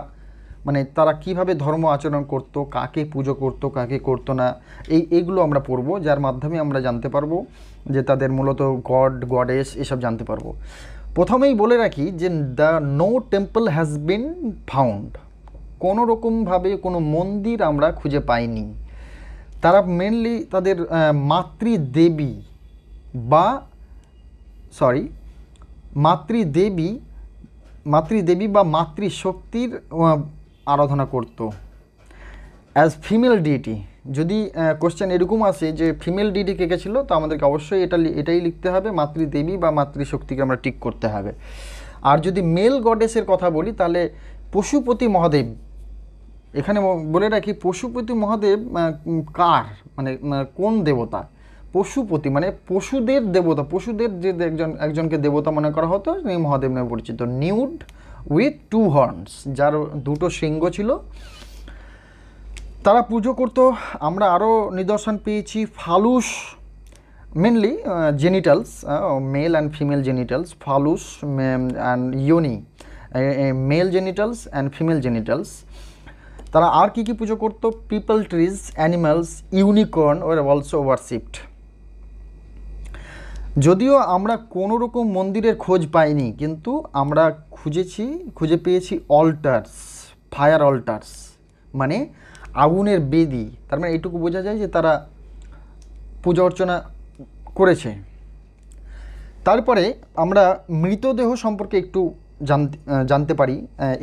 মানে তারা কিভাবে ধর্ম আচরণ করত কাকে পুজো করত কাকে করতো না এই এগুলো আমরা পড়বো যার মাধ্যমে আমরা জানতে পারবো যে তাদের মূলত গড গডেস এসব জানতে পারবো প্রথমেই বলে রাখি যে the no temple has been found কোনো রকমভাবে কোনো মন্দির আমরা খুঁজে পাইনি তারা মেনলি তাদের মাতৃদেবী বা সরি মাতৃদেবী মাতৃদেবী বা মাতৃশক্তির আরাধনা করত অ্যাজ ফিমেল ডিটি যদি কোশ্চেন এরকম আসে যে ফিমেল ডিডি কে কে ছিল তো আমাদেরকে অবশ্যই এটা এটাই লিখতে হবে মাতৃদেবী বা মাতৃশক্তিকে আমরা টিক করতে হবে আর যদি মেল গডেসের কথা বলি তাহলে পশুপতি মহাদেব এখানে বলে রাখি পশুপতি মহাদেব কার মানে কোন দেবতা পশুপতি মানে পশুদের দেবতা পশুদের যে একজন একজনকে দেবতা মনে করা হতো তিনি মহাদেব নামে পরিচিত নিউড উইথ টু হর্নস যার দুটো শৃঙ্গ ছিল তারা পুজো করতো আমরা আরও নিদর্শন পেয়েছি phallus mainly genitals male and female genitals phallus and yoni male genitals and female genitals তারা আর কী কী পুজো করতো peepal trees animals unicorn or also worshipped যদিও আমরা কোনো রকম মন্দিরের খোঁজ পাইনি কিন্তু আমরা খুঁজেছি খুঁজে পেয়েছি অল্টার্স ফায়ার অল্টার্স মানে আগুনের বেদি তার মানে এটুকু বোঝা যায় যে তারা পূজা অর্চনা করেছে তারপরে আমরা মৃতদেহ সম্পর্কে একটু জানতে পারি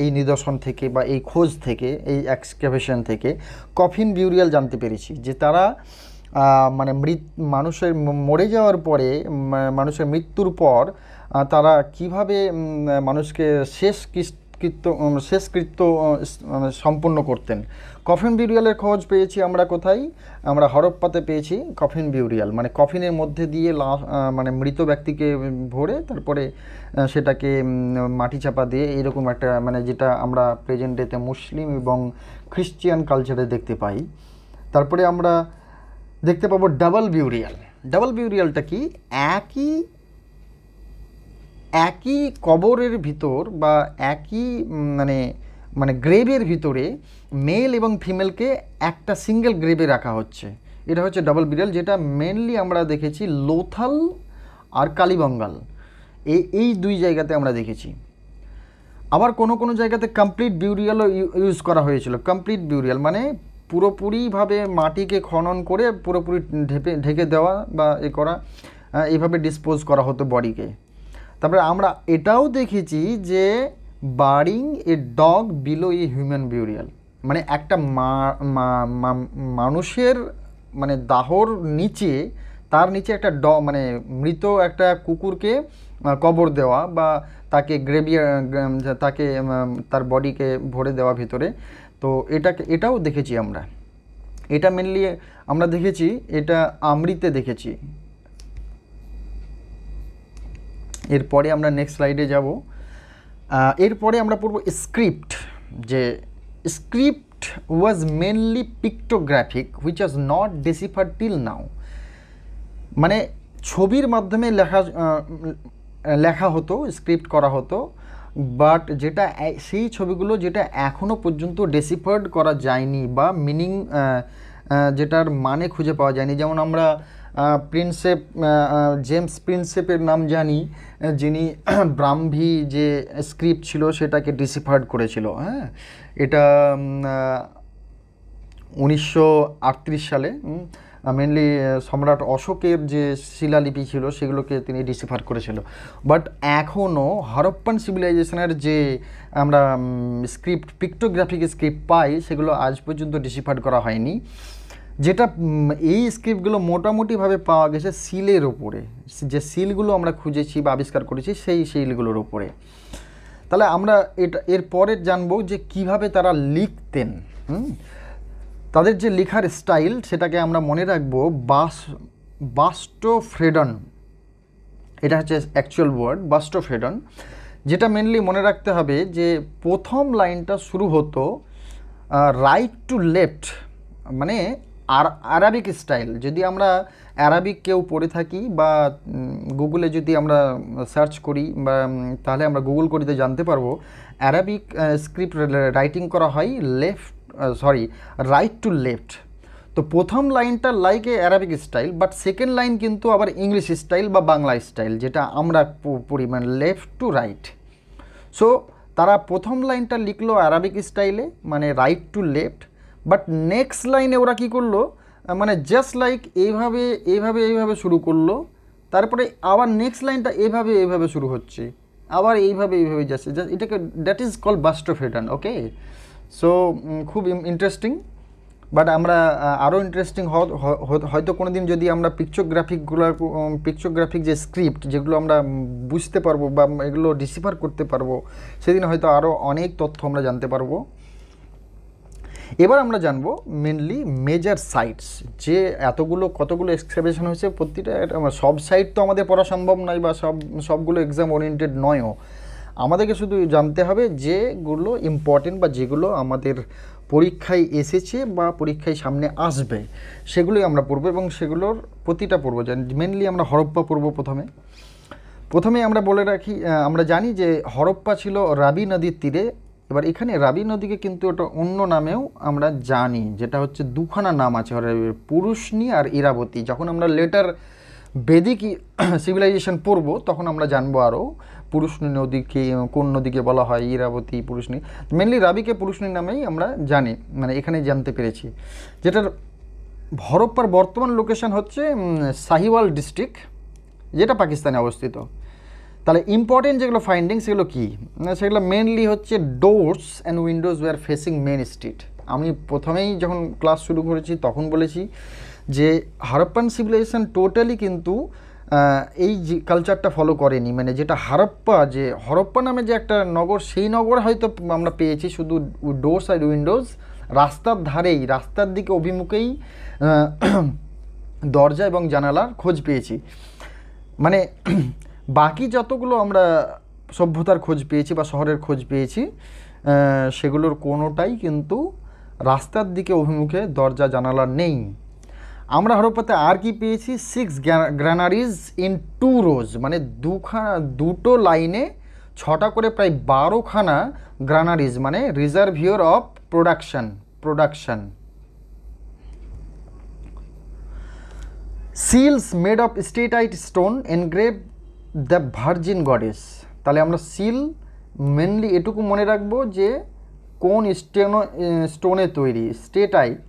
এই নিদর্শন থেকে বা এই খোঁজ থেকে এই এক্সক্যাভেশন থেকে কফিন বিউরিয়াল জানতে পেরেছি যে তারা মানে মৃত মানুষের মরে যাওয়ার পরে মানুষের মৃত্যুর পর তারা কিভাবে মানুষকে শেষ কৃষ্ট কৃত্য শেষকৃত্য মানে সম্পন্ন করতেন কফিন বিউরিয়ালের খোঁজ পেয়েছি আমরা কোথায় আমরা হরপ্পাতে পেয়েছি কফিন বিউরিয়াল মানে কফিনের মধ্যে দিয়ে মানে মৃত ব্যক্তিকে ভরে তারপরে সেটাকে মাটি চাপা দিয়ে এরকম একটা মানে যেটা আমরা প্রেজেন্ট ডেতে মুসলিম এবং খ্রিস্টিয়ান কালচারে দেখতে পাই তারপরে আমরা দেখতে পাবো ডাবল বিউরিয়াল ডাবল বিউরিয়ালটা কি একই একই কবরের ভিতর বা একই মানে মানে গ্রেভের ভিতরে মেল এবং ফিমেলকে একটা সিঙ্গেল গ্রেভে রাখা হচ্ছে এটা হচ্ছে ডাবল বিড়াল যেটা মেনলি আমরা দেখেছি লোথাল আর কালীবঙ্গাল এই এই দুই জায়গাতে আমরা দেখেছি আবার কোনো কোনো জায়গাতে কমপ্লিট বিউরিয়ালও ইউজ করা হয়েছিল কমপ্লিট বিউরিয়াল মানে পুরোপুরিভাবে মাটিকে খনন করে পুরোপুরি ঢেপে ঢেকে দেওয়া বা এ করা এভাবে ডিসপোজ করা হতো বডিকে তারপরে আমরা এটাও দেখেছি যে burying a dog below a human burial মানে একটা মানুষের মানে দাহর নিচে তার নিচে একটা ড মানে মৃত একটা কুকুরকে কবর দেওয়া বা তাকে গ্রেভিয়া তাকে তার বডিকে ভরে দেওয়া ভিতরে তো এটাকে এটাও দেখেছি আমরা এটা মেনলি আমরা দেখেছি এটা আমৃতে দেখেছি এরপরে আমরা নেক্সট স্লাইডে যাব এরপরে আমরা পড়ব স্ক্রিপ্ট যে script was mainly pictographic which was not decipher till now মানে ছবির মাধ্যমে লেখা লেখা হতো স্ক্রিপ্ট করা হতো বাট যেটা সেই ছবিগুলো যেটা এখনও পর্যন্ত ডেসিফার্ড করা যায়নি বা মিনিং যেটার মানে খুঁজে পাওয়া যায়নি যেমন আমরা প্রিন্সেপ জেমস প্রিন্সেপের নাম জানি যিনি <clears throat> ব্রাহ্মী যে স্ক্রিপ্ট ছিল সেটাকে ডিসিফার্ড করেছিল হ্যাঁ এটা উনিশশো সালে মেনলি সম্রাট অশোকের যে শিলালিপি ছিল সেগুলোকে তিনি ডিসিফার করেছিল বাট এখনও হরপ্পান সিভিলাইজেশনের যে আমরা স্ক্রিপ্ট পিক্টোগ্রাফিক স্ক্রিপ্ট পাই সেগুলো আজ পর্যন্ত ডিসিফার করা হয়নি যেটা এই স্ক্রিপ্টগুলো মোটামুটিভাবে পাওয়া গেছে সিলের ওপরে যে সিলগুলো আমরা খুঁজেছি বা আবিষ্কার করেছি সেই সিলগুলোর ওপরে তাহলে আমরা এটা এরপরে জানবো যে কিভাবে তারা লিখতেন তাদের যে লেখার স্টাইল সেটাকে আমরা মনে রাখবো বাস বাস্টোফ্রেডন এটা হচ্ছে অ্যাকচুয়াল ওয়ার্ড বাস্টোফ্রেডন যেটা মেনলি মনে রাখতে হবে যে প্রথম লাইনটা শুরু হতো রাইট টু লেফট মানে আর আরাবিক স্টাইল যদি আমরা অ্যারাবিক কেউ পড়ে থাকি বা গুগলে যদি আমরা সার্চ করি বা তাহলে আমরা গুগল করিতে জানতে পারবো অ্যারাবিক স্ক্রিপ্ট রাইটিং করা হয় left sorry right to left তো প্রথম লাইনটা like a Arabic style but second line কিন্তু আবার ইংলিশ স্টাইল বা বাংলা স্টাইল যেটা আমরা পড়ি মানে লেফট টু রাইট সো তারা প্রথম লাইনটা লিখলো অ্যারাবিক স্টাইলে মানে right to left but next লাইনে ওরা কি করলো মানে জাস্ট লাইক এইভাবে এইভাবে এইভাবে শুরু করলো তারপরে আবার নেক্সট লাইনটা এভাবে এভাবে শুরু হচ্ছে আবার এইভাবে এইভাবে যাচ্ছে জাস্ট এটাকে দ্যাট ইজ কল বাস্টো অফ ওকে সো খুব ইন্টারেস্টিং বাট আমরা আরও ইন্টারেস্টিং হয়তো কোনো দিন যদি আমরা পিকচোগ্রাফিকগুলো পিকচোগ্রাফিক যে স্ক্রিপ্ট যেগুলো আমরা বুঝতে পারবো বা এগুলো ডিসিভার করতে পারবো সেদিন হয়তো আরও অনেক তথ্য আমরা জানতে পারবো এবার আমরা জানবো মেনলি মেজার সাইটস যে এতগুলো কতগুলো এক্সক্রেভেশন হয়েছে প্রতিটা মানে সব সাইট তো আমাদের পড়া সম্ভব নয় বা সব সবগুলো এক্সাম ওরিয়েন্টেড নয়ও আমাদেরকে শুধু জানতে হবে যেগুলো ইম্পর্টেন্ট বা যেগুলো আমাদের পরীক্ষায় এসেছে বা পরীক্ষায় সামনে আসবে সেগুলোই আমরা পড়বো এবং সেগুলোর প্রতিটা পড়বো মেনলি আমরা হরপ্পা পড়বো প্রথমে প্রথমে আমরা বলে রাখি আমরা জানি যে হরপ্পা ছিল রাবি নদীর তীরে এবার এখানে রাবি নদীকে কিন্তু ওটা অন্য নামেও আমরা জানি যেটা হচ্ছে দুখানা নাম আছে পুরুষনি আর ইরাবতী যখন আমরা লেটার বেদিক সিভিলাইজেশন পড়ব তখন আমরা জানবো আরও পুরুষনি নদীকে কোন নদীকে বলা হয় ইরাবতী পুরুষনি মেনলি রাবিকে পুরুষনি নামেই আমরা জানি মানে এখানে জানতে পেরেছি যেটার ভরপ্পার বর্তমান লোকেশন হচ্ছে সাহিওয়াল ডিস্ট্রিক্ট যেটা পাকিস্তানে অবস্থিত তাহলে ইম্পর্টেন্ট যেগুলো ফাইন্ডিং সেগুলো কী সেগুলো মেনলি হচ্ছে doors and windows were facing main street আমি প্রথমেই যখন ক্লাস শুরু করেছি তখন বলেছি যে হারপ্পান সিভিলাইজেশন টোটালি কিন্তু এই কালচারটা ফলো করেনি মানে যেটা হারপ্পা যে হরপ্পা নামে যে একটা নগর সেই নগর হয়তো আমরা পেয়েছি শুধু ডোরস আর উইন্ডোজ রাস্তার ধারেই রাস্তার দিকে অভিমুখেই দরজা এবং জানালার খোঁজ পেয়েছি মানে বাকি যতগুলো আমরা সভ্যতার খোঁজ পেয়েছি বা শহরের খোঁজ পেয়েছি সেগুলোর কোনোটাই কিন্তু রাস্তার দিকে অভিমুখে দরজা জানালা নেই আমরা হরপাতে আর কি পেয়েছি six granaries in two rows মানে দুখানা দুটো লাইনে ছটা করে প্রায় বারোখানা গ্রানারিজ মানে reservoir of production production seals made of steatite stone engrave the virgin goddess তাহলে আমরা সিল মেনলি এটুকু মনে রাখবো যে কোন স্টেনো স্টোনে তৈরি স্টেটাইট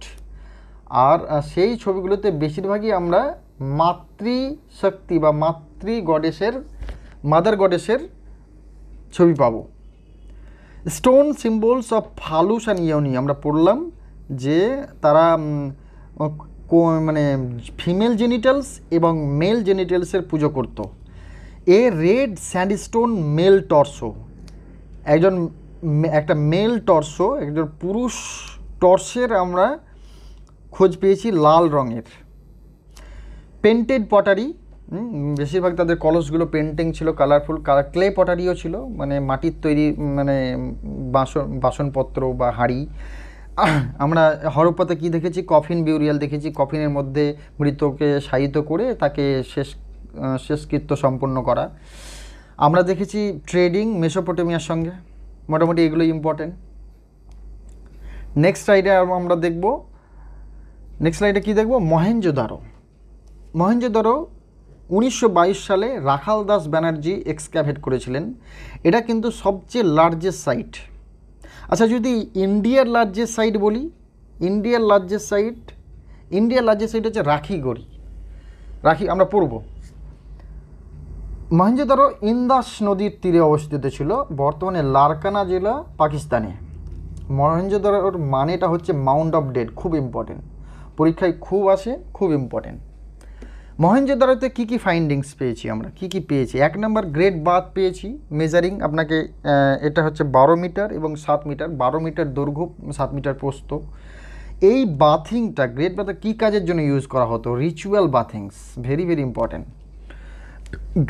আর সেই ছবিগুলোতে বেশিরভাগই আমরা মাতৃশক্তি বা মাতৃ গডেসের মাদার গডেসের ছবি পাব stone symbols of phallus and yoni আমরা পড়লাম যে তারা মানে ফিমেল জেনিটালস এবং মেল জেনিটালসের পুজো করতো a red sandstone male torso একজন একটা মেল টর্সো একজন পুরুষ টর্সের আমরা খোঁজ পেয়েছি লাল রঙের পেন্টেড পটারি বেশিরভাগ তাদের কলসগুলো পেন্টিং ছিল কালারফুল কালার ক্লে পটারিও ছিল মানে মাটির তৈরি মানে বাসন বাসনপত্র বা হাঁড়ি আমরা হরপ্পাতে কী দেখেছি কফিন বিউরিয়াল দেখেছি কফিনের মধ্যে মৃতকে শায়িত করে তাকে শেষ শেষকৃত্য সম্পন্ন করা আমরা দেখেছি ট্রেডিং মেসোপটেমিয়ার সঙ্গে মোটামুটি এগুলো ইম্পর্টেন্ট নেক্সট স্লাইডে আমরা দেখব নেক্সট স্লাইডে কী দেখব মহেঞ্জোদারো মহেঞ্জোদারো উনিশশো সালে রাখাল দাস ব্যানার্জি এক্সক্যাভেট করেছিলেন এটা কিন্তু সবচেয়ে লার্জেস্ট সাইট আচ্ছা যদি ইন্ডিয়ার লার্জেস্ট সাইট বলি ইন্ডিয়ার লার্জেস্ট সাইট ইন্ডিয়ার লার্জেস্ট সাইট হচ্ছে রাখিগড়ি রাখি আমরা পড়বো মহেঞ্জোদারো ইন্দাস নদীর তীরে অবস্থিত ছিল বর্তমানে লারকানা জেলা পাকিস্তানে মহেঞ্জোদারোর মানেটা হচ্ছে মাউন্ট অফ ডেড খুব ইম্পর্টেন্ট পরীক্ষায় খুব আসে খুব ইম্পর্টেন্ট মহেঞ্জোদারোতে কী কী ফাইন্ডিংস পেয়েছি আমরা কী কী পেয়েছি এক নম্বর গ্রেট বাথ পেয়েছি মেজারিং আপনাকে এটা হচ্ছে বারো মিটার এবং সাত মিটার বারো মিটার দৈর্ঘ্য সাত মিটার প্রস্ত এই বাথিংটা গ্রেট বাথ কী কাজের জন্য ইউজ করা হতো ritual bathings very very important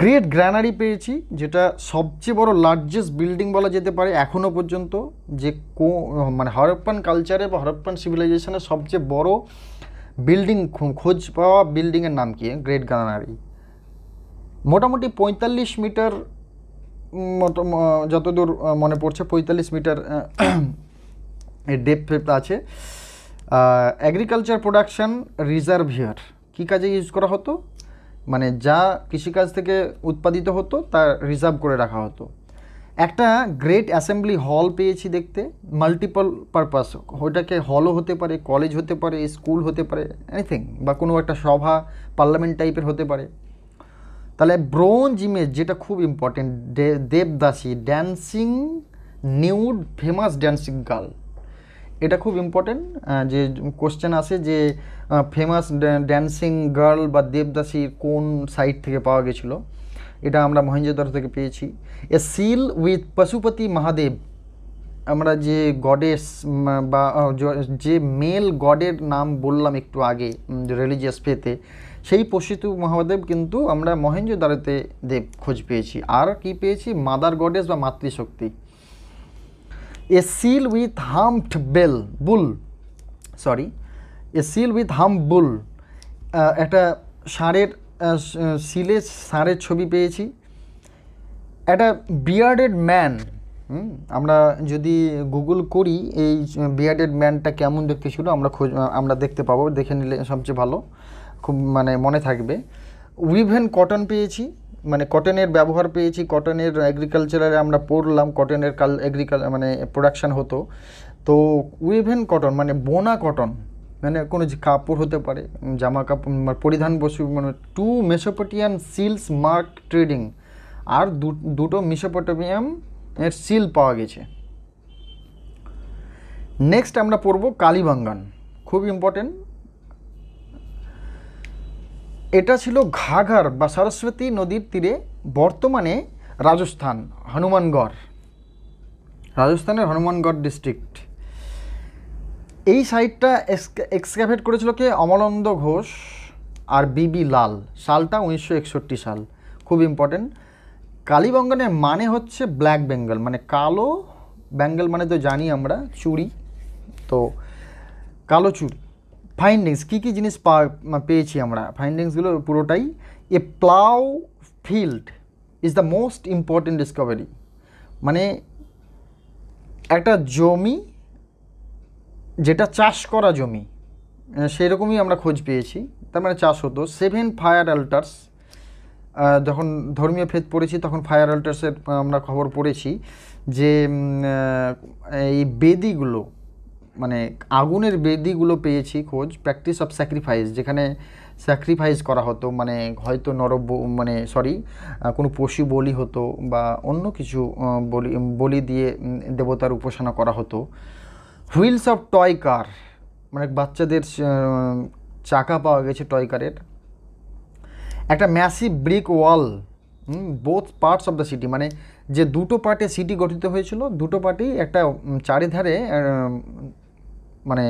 great granary পেয়েছি যেটা সবচেয়ে বড় লার্জেস্ট বিল্ডিং বলা যেতে পারে এখনও পর্যন্ত যে কো মানে হরপ্পান কালচারে বা হরপ্পান সিভিলাইজেশনের সবচেয়ে বড় বিল্ডিং খোঁজ পাওয়া বিল্ডিংয়ের নাম কি গ্রেট গ্র্যানারি মোটামুটি পঁয়তাল্লিশ মিটার মতো যতদূর মনে পড়ছে পঁয়তাল্লিশ মিটার ডেপথ আছে অ্যাগ্রিকালচার প্রোডাকশান রিজার্ভ হিয়ার কী কাজে ইউজ করা হতো মানে যা কৃষিকাজ থেকে উৎপাদিত হতো তা রিজার্ভ করে রাখা হতো একটা গ্রেট অ্যাসেম্বলি হল পেয়েছি দেখতে মাল্টিপল পারপাস ওইটাকে হলও হতে পারে কলেজ হতে পারে স্কুল হতে পারে এনিথিং বা কোনো একটা সভা পার্লামেন্ট টাইপের হতে পারে তাহলে ব্রোঞ্জ ইমেজ যেটা খুব important devadasi dancing nude famous dancing girl এটা খুব ইম্পর্টেন্ট যে কোশ্চেন আসে যে ফেমাস ড্যান্সিং গার্ল বা দেবদাসীর কোন সাইট থেকে পাওয়া গেছিল এটা আমরা মহেঞ্জোদারো থেকে পেয়েছি a seal with Pashupati Mahadev আমরা যে গডেস বা যে মেল গডের নাম বললাম একটু আগে রিলিজিয়াস ফেতে সেই পশিতু মহাদেব কিন্তু আমরা দ্বারাতে দেব খোঁজ পেয়েছি আর কি পেয়েছি মাদার গডেস বা মাতৃশক্তি a seal with humped bell bull sorry a seal with hump bull একটা ষাঁড়ের সিলে ষাঁড়ের ছবি পেয়েছি একটা বিয়ার্ডেড ম্যান আমরা যদি গুগল করি এই বিয়ার্ডেড ম্যানটা কেমন দেখতে ছিল আমরা খোঁজ আমরা দেখতে পাবো দেখে নিলে সবচেয়ে ভালো খুব মানে মনে থাকবে উইভেন কটন পেয়েছি মানে কটনের ব্যবহার পেয়েছি কটনের অ্যাগ্রিকালচারে আমরা পড়লাম কটনের কাল অ্যাগ্রিকাল মানে প্রোডাকশান হতো তো উইভেন কটন মানে বোনা কটন মানে কোনো কাপড় হতে পারে জামা কাপড় পরিধান বসু মানে two Mesopotamian seals mark trading আর দুটো মেসোপটেমিয়াম এর সিল পাওয়া গেছে নেক্সট আমরা পড়ব কালীবাঙ্গান খুব ইম্পর্টেন্ট এটা ছিল ঘাঘার বা সরস্বতী নদীর তীরে বর্তমানে রাজস্থান হনুমানগড় রাজস্থানের হনুমানগড় ডিস্ট্রিক্ট এই সাইটটা এক্সক্যাভেট করেছিল কে অমলন্দ ঘোষ আর বিবি লাল সালটা উনিশশো সাল খুব ইম্পর্টেন্ট কালীবঙ্গনের মানে হচ্ছে ব্ল্যাক বেঙ্গল মানে কালো বেঙ্গল মানে তো জানি আমরা চুরি তো কালো চুরি ফাইন্ডিংস কী কী জিনিস পা পেয়েছি আমরা ফাইন্ডিংসগুলো পুরোটাই a plough field is the most important discovery মানে একটা জমি যেটা চাষ করা জমি সেরকমই আমরা খোঁজ পেয়েছি তার মানে চাষ হতো সেভেন ফায়ার অ্যাল্টার্স যখন ধর্মীয় ফেদ পড়েছি তখন ফায়ার অ্যাল্টার্সের আমরা খবর পড়েছি যে এই বেদিগুলো মানে আগুনের বেদিগুলো পেয়েছি খোঁজ প্র্যাকটিস অফ স্যাক্রিফাইস যেখানে স্যাক্রিফাইস করা হতো মানে হয়তো নরব মানে সরি কোনো পশু বলি হতো বা অন্য কিছু বলি বলি দিয়ে দেবতার উপাসনা করা হতো হুইলস অফ টয় কার মানে বাচ্চাদের চাকা পাওয়া গেছে টয় কারের একটা massive brick wall both parts of the city মানে যে দুটো পার্টে সিটি গঠিত হয়েছিল দুটো পার্টি একটা চারিধারে মানে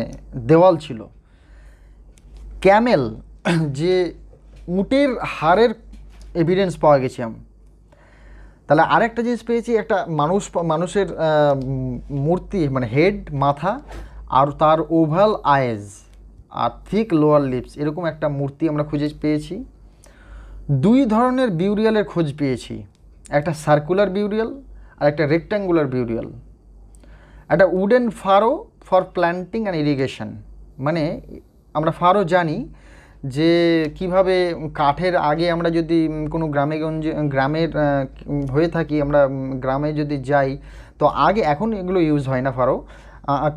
দেওয়াল ছিল ক্যামেল যে উটের হাড়ের এভিডেন্স পাওয়া গেছে আমি তাহলে আরেকটা জিনিস পেয়েছি একটা মানুষ মানুষের মূর্তি মানে হেড মাথা আর তার ওভাল আইজ আর থিক লোয়ার লিপস এরকম একটা মূর্তি আমরা খুঁজে পেয়েছি দুই ধরনের বিউরিয়ালের খোঁজ পেয়েছি একটা সার্কুলার বিউরিয়াল আর একটা রেক্ট্যাঙ্গুলার বিউরিয়াল একটা wooden furrow for planting and irrigation মানে আমরা ফারো জানি যে কিভাবে কাঠের আগে আমরা যদি কোনো গ্রামে গঞ্জে গ্রামের হয়ে থাকি আমরা গ্রামে যদি যাই তো আগে এখন এগুলো ইউজ হয় না ফারো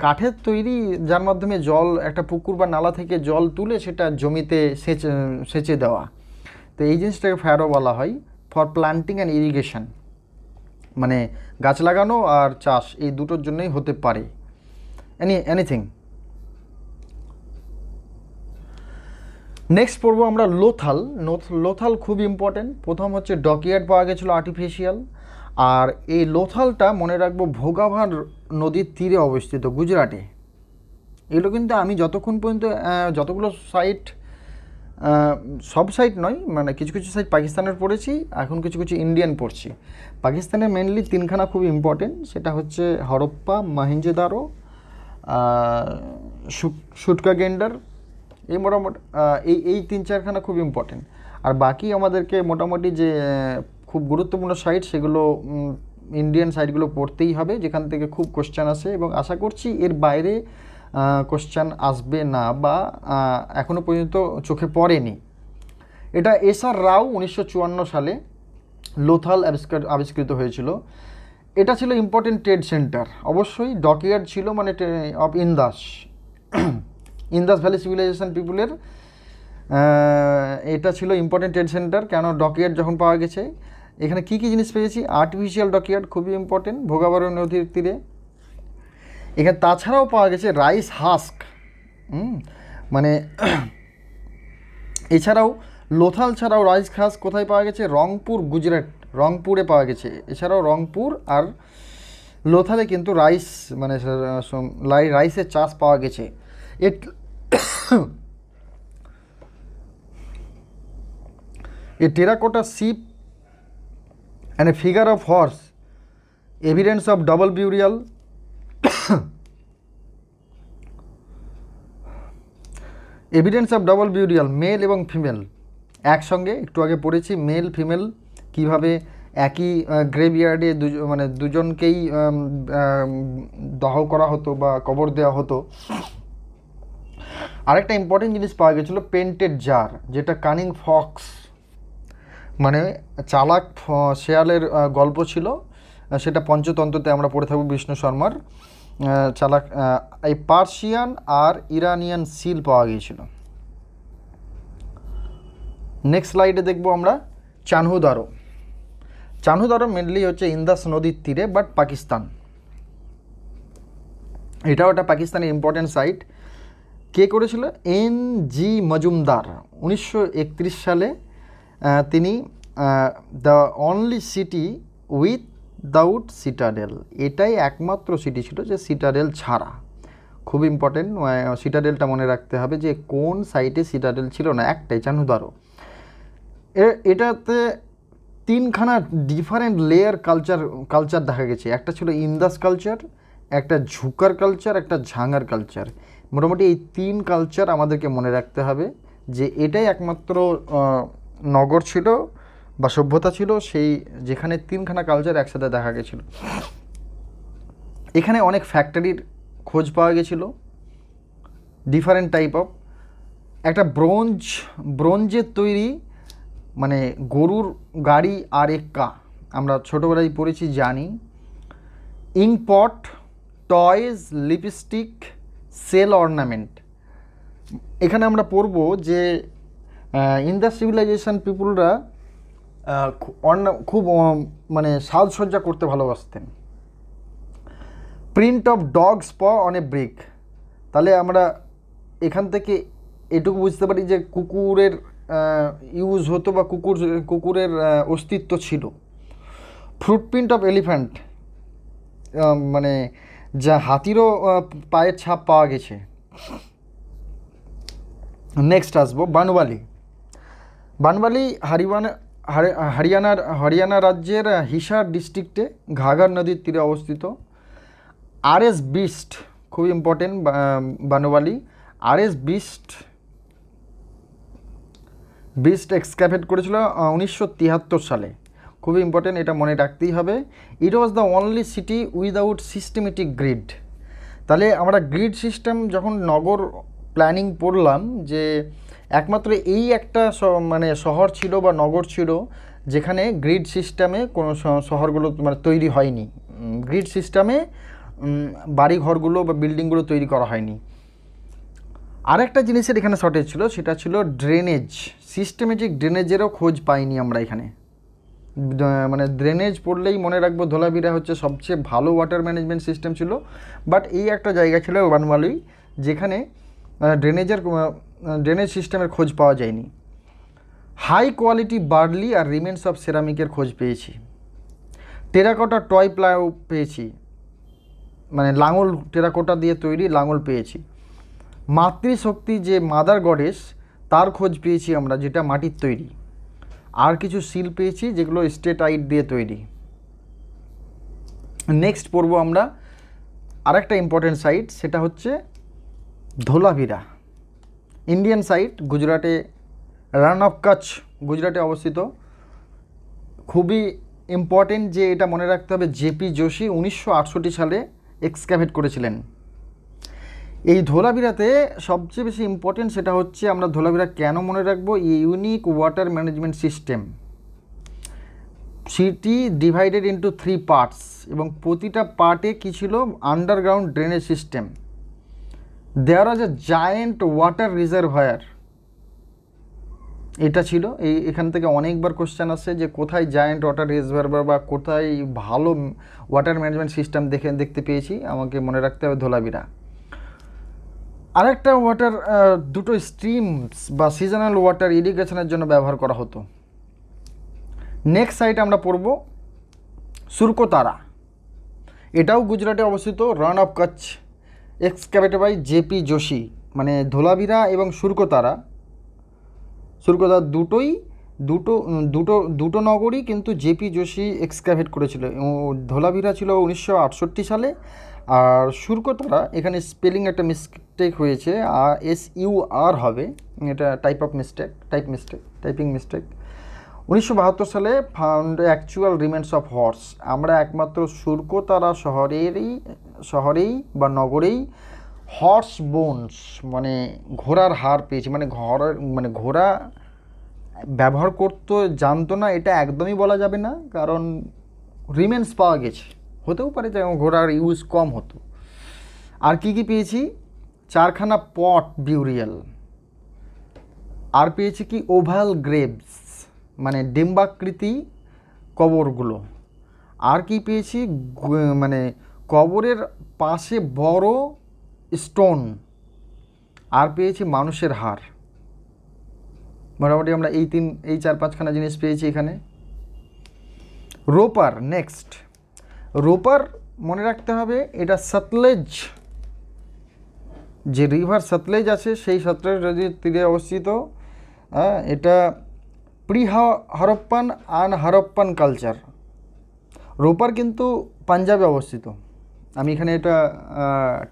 কাঠের তৈরি যার মাধ্যমে জল একটা পুকুর বা নালা থেকে জল তুলে সেটা জমিতে সেচে সেচে দেওয়া তো এই জিনিসটাকে ফ্যারো বলা হয় ফর প্লান্টিং অ্যান্ড ইরিগেশন মানে গাছ লাগানো আর চাষ এই দুটোর জন্যই হতে পারে এনি এনিথিং নেক্সট পড়বো আমরা লোথাল লোথাল খুব ইম্পর্টেন্ট প্রথম হচ্ছে ডকিয়ার্ড পাওয়া গেছিলো আর্টিফিশিয়াল আর এই লোথালটা মনে রাখবো ভোগাভার নদীর তীরে অবস্থিত গুজরাটে এগুলো কিন্তু আমি যতক্ষণ পর্যন্ত যতগুলো সাইট সব সাইট নয় মানে কিছু কিছু সাইট পাকিস্তানের পড়েছি এখন কিছু কিছু ইন্ডিয়ান পড়ছি পাকিস্তানের মেনলি তিনখানা খুব ইম্পর্টেন্ট সেটা হচ্ছে হরপ্পা মাহিঞ্জেদারো সুটকা গেন্ডার এই মোটামুটি এই এই তিন চারখানা খুব ইম্পর্টেন্ট আর বাকি আমাদেরকে মোটামুটি যে খুব গুরুত্বপূর্ণ সাইট সেগুলো ইন্ডিয়ান সাইটগুলো পড়তেই হবে যেখান থেকে খুব কোশ্চেন আসে এবং আশা করছি এর বাইরে কোশ্চেন আসবে না বা এখনও পর্যন্ত চোখে পড়েনি এটা এস আর রাও উনিশশো সালে লোথাল আবিষ্কার আবিষ্কৃত হয়েছিল এটা ছিল ইম্পর্টেন্ট ট্রেড সেন্টার অবশ্যই ডকইয়ার্ড ছিল মানে of Indus Indus valley civilisation পিপুলের এটা ছিল ইম্পর্টেন্ট ট্রেড সেন্টার কেন ডকইয়ার্ড যখন পাওয়া গেছে এখানে কি কি জিনিস পেয়েছি আর্টিফিশিয়াল ডকইয়ার্ড খুবই ইম্পর্টেন্ট ভোগাবরণ নদীর তীরে এখানে তাছাড়াও পাওয়া গেছে রাইস হাস্ক মানে <coughs> এছাড়াও লোথাল ছাড়াও রাইস হাস্ক কোথায় পাওয়া গেছে রংপুর গুজরাট রংপুরে পাওয়া গেছে এছাড়াও রংপুর আর লোথালে কিন্তু রাইস মানে রাইসের চাষ পাওয়া গেছে <coughs> A terracotta sheep and a figure of horse, evidence of double burial. Evidence of double burial male এবং ফিমেল একসঙ্গে একটু আগে পড়েছি মেল ফিমেল কিভাবে একই গ্রেভিয়ার্ডে দু মানে দুজনকেই দাহ করা হতো বা কবর দেওয়া হতো আরেকটা ইম্পর্টেন্ট জিনিস পাওয়া গেছিলো পেন্টেড জার যেটা কানিং ফক্স মানে চালাক শেয়ালের গল্প ছিল সেটা পঞ্চতন্ত্রতে আমরা পড়ে থাকবো বিষ্ণু শর্মার চালাক এই পার্সিয়ান আর ইরানিয়ান সিল পাওয়া গিয়েছিল নেক্সট স্লাইডে দেখব আমরা চানহুদারো চানহুদারো মেনলি হচ্ছে ইন্দাস নদীর তীরে বাট পাকিস্তান এটাও একটা পাকিস্তানের ইম্পর্টেন্ট সাইট কে করেছিল এন জি মজুমদার উনিশশো সালে তিনি the only city without citadel এটাই একমাত্র সিটি ছিল যে সিটাডেল ছাড়া খুব ইম্পর্টেন্ট সিটাডেলটা মনে রাখতে হবে যে কোন সাইটে সিটাডেল ছিল না একটাই চানুদারো এটাতে তিনখানা ডিফারেন্ট লেয়ার কালচার কালচার দেখা গেছে একটা ছিল ইন্দাস কালচার একটা ঝুকার কালচার একটা ঝাঙার কালচার মোটামুটি এই তিন কালচার আমাদেরকে মনে রাখতে হবে যে এটাই একমাত্র নগর ছিল বা সভ্যতা ছিল সেই যেখানে তিনখানা কালচার একসাথে দেখা গেছিল এখানে অনেক ফ্যাক্টরির খোঁজ পাওয়া গেছিল ডিফারেন্ট টাইপ অফ একটা ব্রোঞ্জ ব্রোঞ্জের তৈরি মানে গরুর গাড়ি আর কা আমরা ছোটোবেলায় পড়েছি জানি ingot toys lipstick shell ornament এখানে আমরা পড়ব যে ইন দ্য সিভিলাইজেশান পিপুলরা খুব মানে সাজসজ্জা করতে ভালোবাসতেন print of dogs paw on a brick তাহলে আমরা এখান থেকে এটুকু বুঝতে পারি যে কুকুরের ইউজ হতো বা কুকুর কুকুরের অস্তিত্ব ছিল ফ্রুটপ্রিন্ট অফ এলিফ্যান্ট মানে যা হাতিরও পায়ের ছাপ পাওয়া গেছে নেক্সট আসবো বানওয়ালি বানওয়ালি হারিওয়ান হারিয়ানার হরিয়ানা রাজ্যের হিসার ডিস্ট্রিক্টে ঘাঘার নদীর তীরে অবস্থিত আর এস বিস্ট খুব important Banawali R S Bisht Bisht excavate করেছিল উনিশশো সালে খুবই ইম্পর্টেন্ট এটা মনে রাখতেই হবে it was the only city without systematic grid তাহলে আমরা গ্রিড সিস্টেম যখন নগর প্ল্যানিং পড়লাম যে একমাত্র এই একটা মানে শহর ছিল বা নগর ছিল যেখানে গ্রিড সিস্টেমে কোনো শহরগুলো মানে তৈরি হয়নি গ্রিড সিস্টেমে বাড়িঘরগুলো বা বিল্ডিংগুলো তৈরি করা হয়নি আরেকটা জিনিসের এখানে শর্টেজ ছিল সেটা ছিল ড্রেনেজ সিস্টেমেটিক ড্রেনেজেরও খোঁজ পাইনি আমরা এখানে মানে ড্রেনেজ পড়লেই মনে রাখবো ধোলাবিরা হচ্ছে সবচেয়ে ভালো ওয়াটার ম্যানেজমেন্ট সিস্টেম ছিল বাট এই একটা জায়গা ছিল বানমালুই যেখানে ড্রেনেজের ড্রেনেজ সিস্টেমের খোঁজ পাওয়া যায়নি হাই কোয়ালিটি বার্লি আর রিমেন্স অফ সেরামিকের খোঁজ পেয়েছি টেরাকোটা টয় প্লাও পেয়েছি মানে লাঙল টেরাকোটা দিয়ে তৈরি লাঙল পেয়েছি মাতৃশক্তি যে মাদার গডেস তার খোঁজ পেয়েছি আমরা যেটা মাটির তৈরি আর কিছু সিল পেয়েছি যেগুলো স্টেটাইট দিয়ে তৈরি নেক্সট পড়ব আমরা আরেকটা ইম্পর্টেন্ট সাইট সেটা হচ্ছে ধোলাভিরা ইন্ডিয়ান সাইট গুজরাটে রান অফ কাচ গুজরাটে অবস্থিত খুবই ইম্পর্টেন্ট যে এটা মনে রাখতে হবে জেপি যোশী উনিশশো সালে এক্সক্যাভেট করেছিলেন এই ধোলাভিরাতে সবচেয়ে বেশি ইম্পর্টেন্ট সেটা হচ্ছে আমরা ধোলাভিরা কেন মনে রাখবো unique water management system city divided into three parts এবং প্রতিটা পার্টে কী ছিল আন্ডারগ্রাউন্ড ড্রেনেজ সিস্টেম দেয়ার আজ এ জায়েন্ট ওয়াটার রিজার্ভয়ার এটা ছিল এই এখান থেকে অনেকবার কোশ্চেন আসে যে কোথায় জায়েন্ট ওয়াটার রিজার্ভার বা কোথায় ভালো ওয়াটার ম্যানেজমেন্ট সিস্টেম দেখে দেখতে পেয়েছি আমাকে মনে রাখতে হবে ধোলাবিরা আরেকটা ওয়াটার দুটো স্ট্রিমস বা সিজনাল ওয়াটার ইরিগেশনের জন্য ব্যবহার করা হতো নেক্সট সাইট আমরা পড়ব সুরকোতারা এটাও গুজরাটে অবস্থিত Rann of Kutch excavated by JP Joshi মানে ধোলাভিরা এবং সুরকোতারা সুরকোতার দুটোই দুটো দুটো দুটো নগরই কিন্তু জেপি যোশী এক্সক্যাভেট করেছিল ধোলাভিরা ছিল উনিশশো সালে আর সুরকতারা এখানে স্পেলিং একটা মিস্টেক হয়েছে আর এস ইউ আর হবে এটা type of mistake type mistake typing mistake উনিশশো সালে found actual remains of horse আমরা একমাত্র সুরকোতারা শহরেরই শহরেই বা নগরেই হর্স বোনস মানে ঘোড়ার হার পেয়েছি মানে ঘোড়ার মানে ঘোড়া ব্যবহার করতো জানতো না এটা একদমই বলা যাবে না কারণ রিমেন্স পাওয়া গেছে হতেও পারে যে ঘোড়ার ইউজ কম হতো আর কি কি পেয়েছি চারখানা পট বিউরিয়াল আর পেয়েছি কি ওভাল গ্রেভস মানে ডিম্বাকৃতি কবরগুলো আর কি পেয়েছি মানে কবরের পাশে বড় স্টোন আর পেয়েছি মানুষের হার মোটামুটি আমরা এই তিন এই চার পাঁচখানা জিনিস পেয়েছি এখানে রোপার নেক্সট রোপার মনে রাখতে হবে এটা সতলেজ যে রিভার সতলেজ আছে সেই সতলেজ নদীর তীরে অবস্থিত হ্যাঁ, এটা pre Harappan and Harappan culture Ropar কিন্তু পাঞ্জাবে অবস্থিত আমি এখানে এটা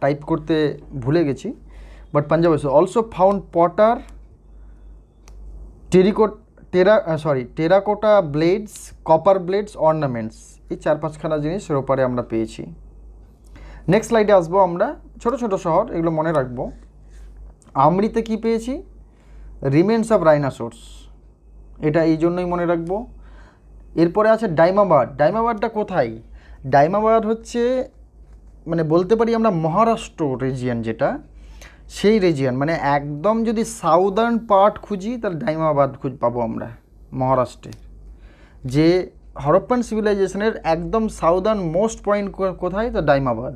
টাইপ করতে ভুলে গেছি বাট পাঞ্জাব অবস্থিত also found potter terracotta terra sorry terracotta blades copper blades ornaments এই চার পাঁচখানা জিনিস রোপারে আমরা পেয়েছি নেক্সট স্লাইডে আসবো আমরা ছোট ছোট শহর এগুলো মনে রাখবো আমরিতে কি পেয়েছি রিমেন্স অফ রাইনাসোর্স এটা এই জন্যই মনে রাখবো এরপরে আছে ডাইমাবাদ ডাইমাবাদটা কোথায় ডাইমাবাদ হচ্ছে মানে বলতে পারি আমরা মহারাষ্ট্র রিজিয়ান যেটা সেই রিজিয়ান মানে একদম যদি সাউদার্ন পার্ট খুঁজি তাহলে ডাইমাবাদ খুঁজ পাবো আমরা মহারাষ্ট্রে যে হরপ্পান সিভিলাইজেশনের একদম সাউদার্ন মোস্ট পয়েন্ট কোথায় তো ডাইমাবাদ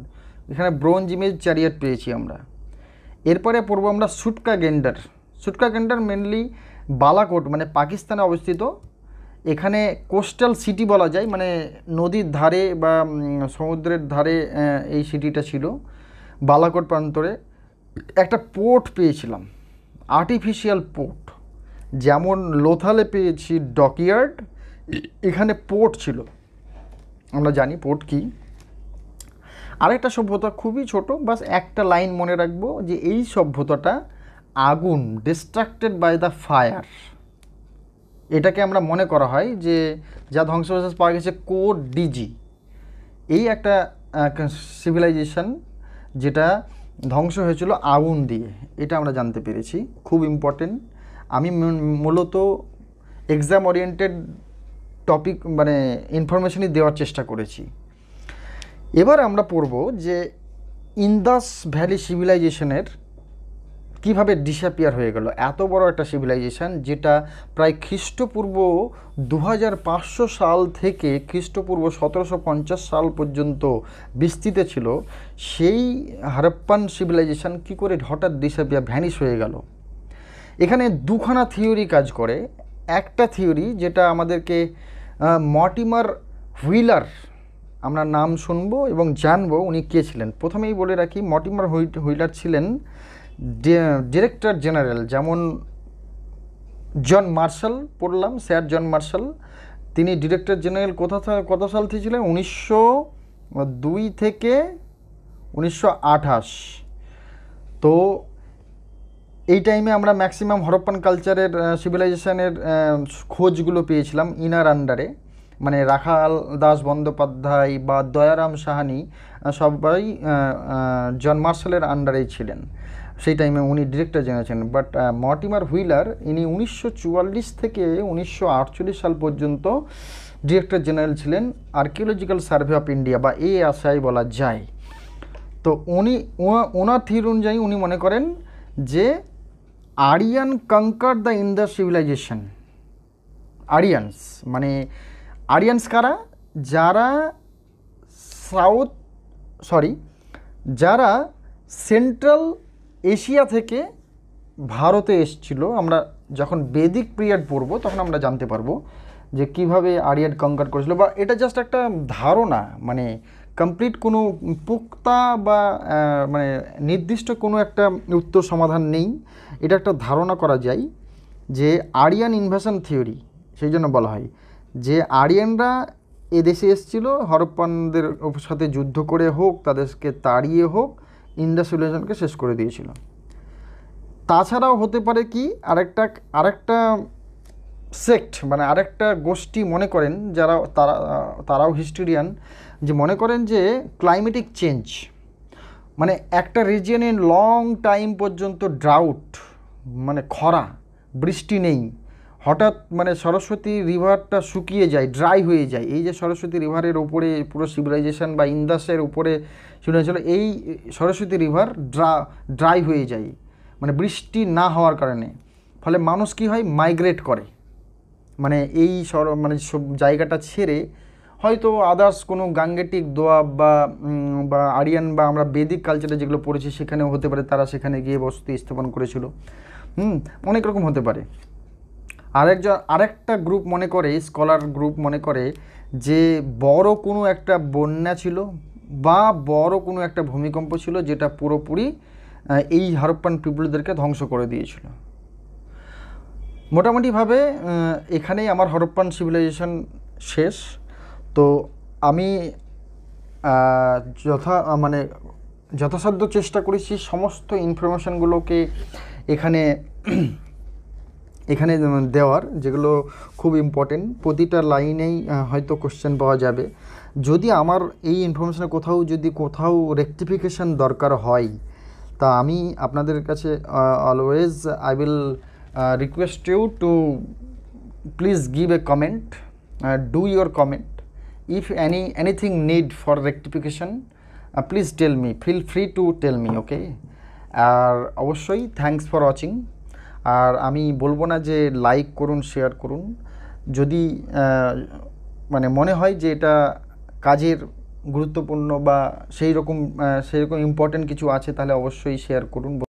এখানে ব্রোঞ্জ ইমেজ চ্যারিয়ার পেয়েছি আমরা এরপরে পড়বো আমরা সুটকা গেন্ডার সুটকা গেন্ডার মেনলি বালাকোট মানে পাকিস্তানে অবস্থিত এখানে কোস্টাল সিটি বলা যায় মানে নদীর ধারে বা সমুদ্রের ধারে এই সিটিটা ছিল বালাকোট প্রান্তরে একটা পোর্ট পেয়েছিলাম আর্টিফিশিয়াল পোর্ট যেমন লোথালে পেয়েছি ডকইয়ার্ড এখানে পোর্ট ছিল আমরা জানি পোর্ট কী আরেকটা সভ্যতা খুবই ছোট বাস একটা লাইন মনে রাখবো যে এই সভ্যতাটা আগুন ডিস্ট্রাক্টেড বাই দ্য ফায়ার এটাকে আমরা মনে করা হয় যে যা ধ্বংসাবশেষ পাওয়া গেছে কোড ডিজি এই একটা সিভিলাইজেশন যেটা ধ্বংস হয়েছিল আগুন দিয়ে এটা আমরা জানতে পেরেছি খুব ইম্পর্টেন্ট আমি মূলত এক্সাম ওরিয়েন্টেড টপিক মানে ইনফরমেশনই দেওয়ার চেষ্টা করেছি এবার আমরা পড়ব যে ইন্দাস ভ্যালি সিভিলাইজেশনের কিভাবে ডিসঅ্যাপিয়ার হয়ে গেল এত বড় একটা সিভিলাইজেশান যেটা প্রায় খ্রিস্টপূর্ব দু সাল থেকে খ্রিস্টপূর্ব সতেরোশো সাল পর্যন্ত বিস্তৃত ছিল সেই হারপ্পান সিভিলাইজেশান কি করে হঠাৎ ডিসঅ্যাপিয়ার ভ্যানিশ হয়ে গেল এখানে দুখানা থিওরি কাজ করে একটা থিওরি যেটা আমাদেরকে মটিমার হুইলার আমরা নাম শুনব এবং জানব উনি কে ছিলেন প্রথমেই বলে রাখি মটিমার হুইলার ছিলেন ডিরেক্টর জেনারেল যেমন জন মার্শাল পড়লাম স্যার জন মার্শাল তিনি ডিরেক্টর জেনারেল কোথা কত সাল থেকে ছিলেন উনিশশো দুই থেকে উনিশশো আঠাশ তো এই টাইমে আমরা ম্যাক্সিমাম হরপ্পান কালচারের সিভিলাইজেশনের খোঁজগুলো পেয়েছিলাম ইনার আন্ডারে মানে রাখাল দাস বন্দ্যোপাধ্যায় বা দয়ারাম সাহানি সবাই জন মার্শালের আন্ডারেই ছিলেন সেই টাইমে উনি ডিরেক্টর জেনেছেন বাট মর্টিমার হুইলার ইনি উনিশশো থেকে উনিশশো সাল পর্যন্ত ডিরেক্টর জেনারেল ছিলেন আর্কিওলজিক্যাল সার্ভে অফ ইন্ডিয়া বা এ আশাই বলা যায় তো উনি ওনার থির অনুযায়ী উনি মনে করেন যে Aryan conquer the Indus civilisation Aryans মানে আরিয়ানস কারা যারা সাউথ সরি যারা সেন্ট্রাল এশিয়া থেকে ভারতে এসছিল আমরা যখন বেদিক পিরিয়ড পড়বো তখন আমরা জানতে পারবো যে কিভাবে আরিয়ান কঙ্কার করেছিল বা এটা জাস্ট একটা ধারণা মানে কমপ্লিট কোনো পোক্তা বা মানে নির্দিষ্ট কোনো একটা উত্তর সমাধান নেই এটা একটা ধারণা করা যায় যে আরিয়ান ইনভেশন থিওরি সেই জন্য বলা হয় যে আরিয়ানরা এদেশে এসেছিল হরপ্পানদের সাথে যুদ্ধ করে হোক তাদেরকে তাড়িয়ে হোক ইন্ডাসুলেশনকে শেষ করে দিয়েছিল তাছাড়াও হতে পারে কি আরেকটা আরেকটা সেক্ট মানে আরেকটা গোষ্ঠী মনে করেন যারা তারা তারাও হিস্টোরিয়ান যে মনে করেন যে ক্লাইমেটিক চেঞ্জ মানে একটা রিজিয়নে লং টাইম পর্যন্ত ড্রাউট মানে খরা বৃষ্টি নেই হঠাৎ মানে সরস্বতী রিভারটা শুকিয়ে যায় ড্রাই হয়ে যায় এই যে সরস্বতী রিভারের ওপরে পুরো সিভিলাইজেশন বা ইন্দাসের উপরে ছিল এই সরস্বতী রিভার ড্রা ড্রাই হয়ে যায় মানে বৃষ্টি না হওয়ার কারণে ফলে মানুষ কি হয় মাইগ্রেট করে মানে এই সর মানে সব জায়গাটা ছেড়ে হয়তো আদার্স কোনো গাঙ্গেটিক দোয়াব বা বা আরিয়ান বা আমরা বেদিক কালচারে যেগুলো পড়েছি সেখানেও হতে পারে তারা সেখানে গিয়ে বসতি স্থাপন করেছিল হুম অনেক রকম হতে পারে আরেকজন আরেকটা গ্রুপ মনে করে স্কলার গ্রুপ মনে করে যে বড় কোনো একটা বন্যা ছিল বা বড় কোনো একটা ভূমিকম্প ছিল যেটা পুরোপুরি এই হারপ্পান পিপুলদেরকে ধ্বংস করে দিয়েছিল মোটামুটিভাবে এখানেই আমার হরপ্পান সিভিলাইজেশন শেষ তো আমি যথা মানে যথাসাধ্য চেষ্টা করেছি সমস্ত ইনফরমেশানগুলোকে এখানে <clears throat> এখানে দেওয়ার যেগুলো খুব ইম্পর্টেন্ট প্রতিটা লাইনেই হয়তো কোশ্চেন পাওয়া যাবে যদি আমার এই ইনফরমেশানে কোথাও যদি কোথাও রেক্টিফিকেশান দরকার হয় তা আমি আপনাদের কাছে always I will request you to please give a comment do your comment if any anything need for rectification please tell me feel free to tell me okay আর অবশ্যই থ্যাংকস ফর ওয়াচিং আর আমি বলবো না যে like করুন share করুন যদি মানে মনে হয় যে এটা কাজের গুরুত্বপূর্ণ বা সেই রকম সেই রকম ইম্পর্ট্যান্ট কিছু আছে তাহলে অবশ্যই শেয়ার করুন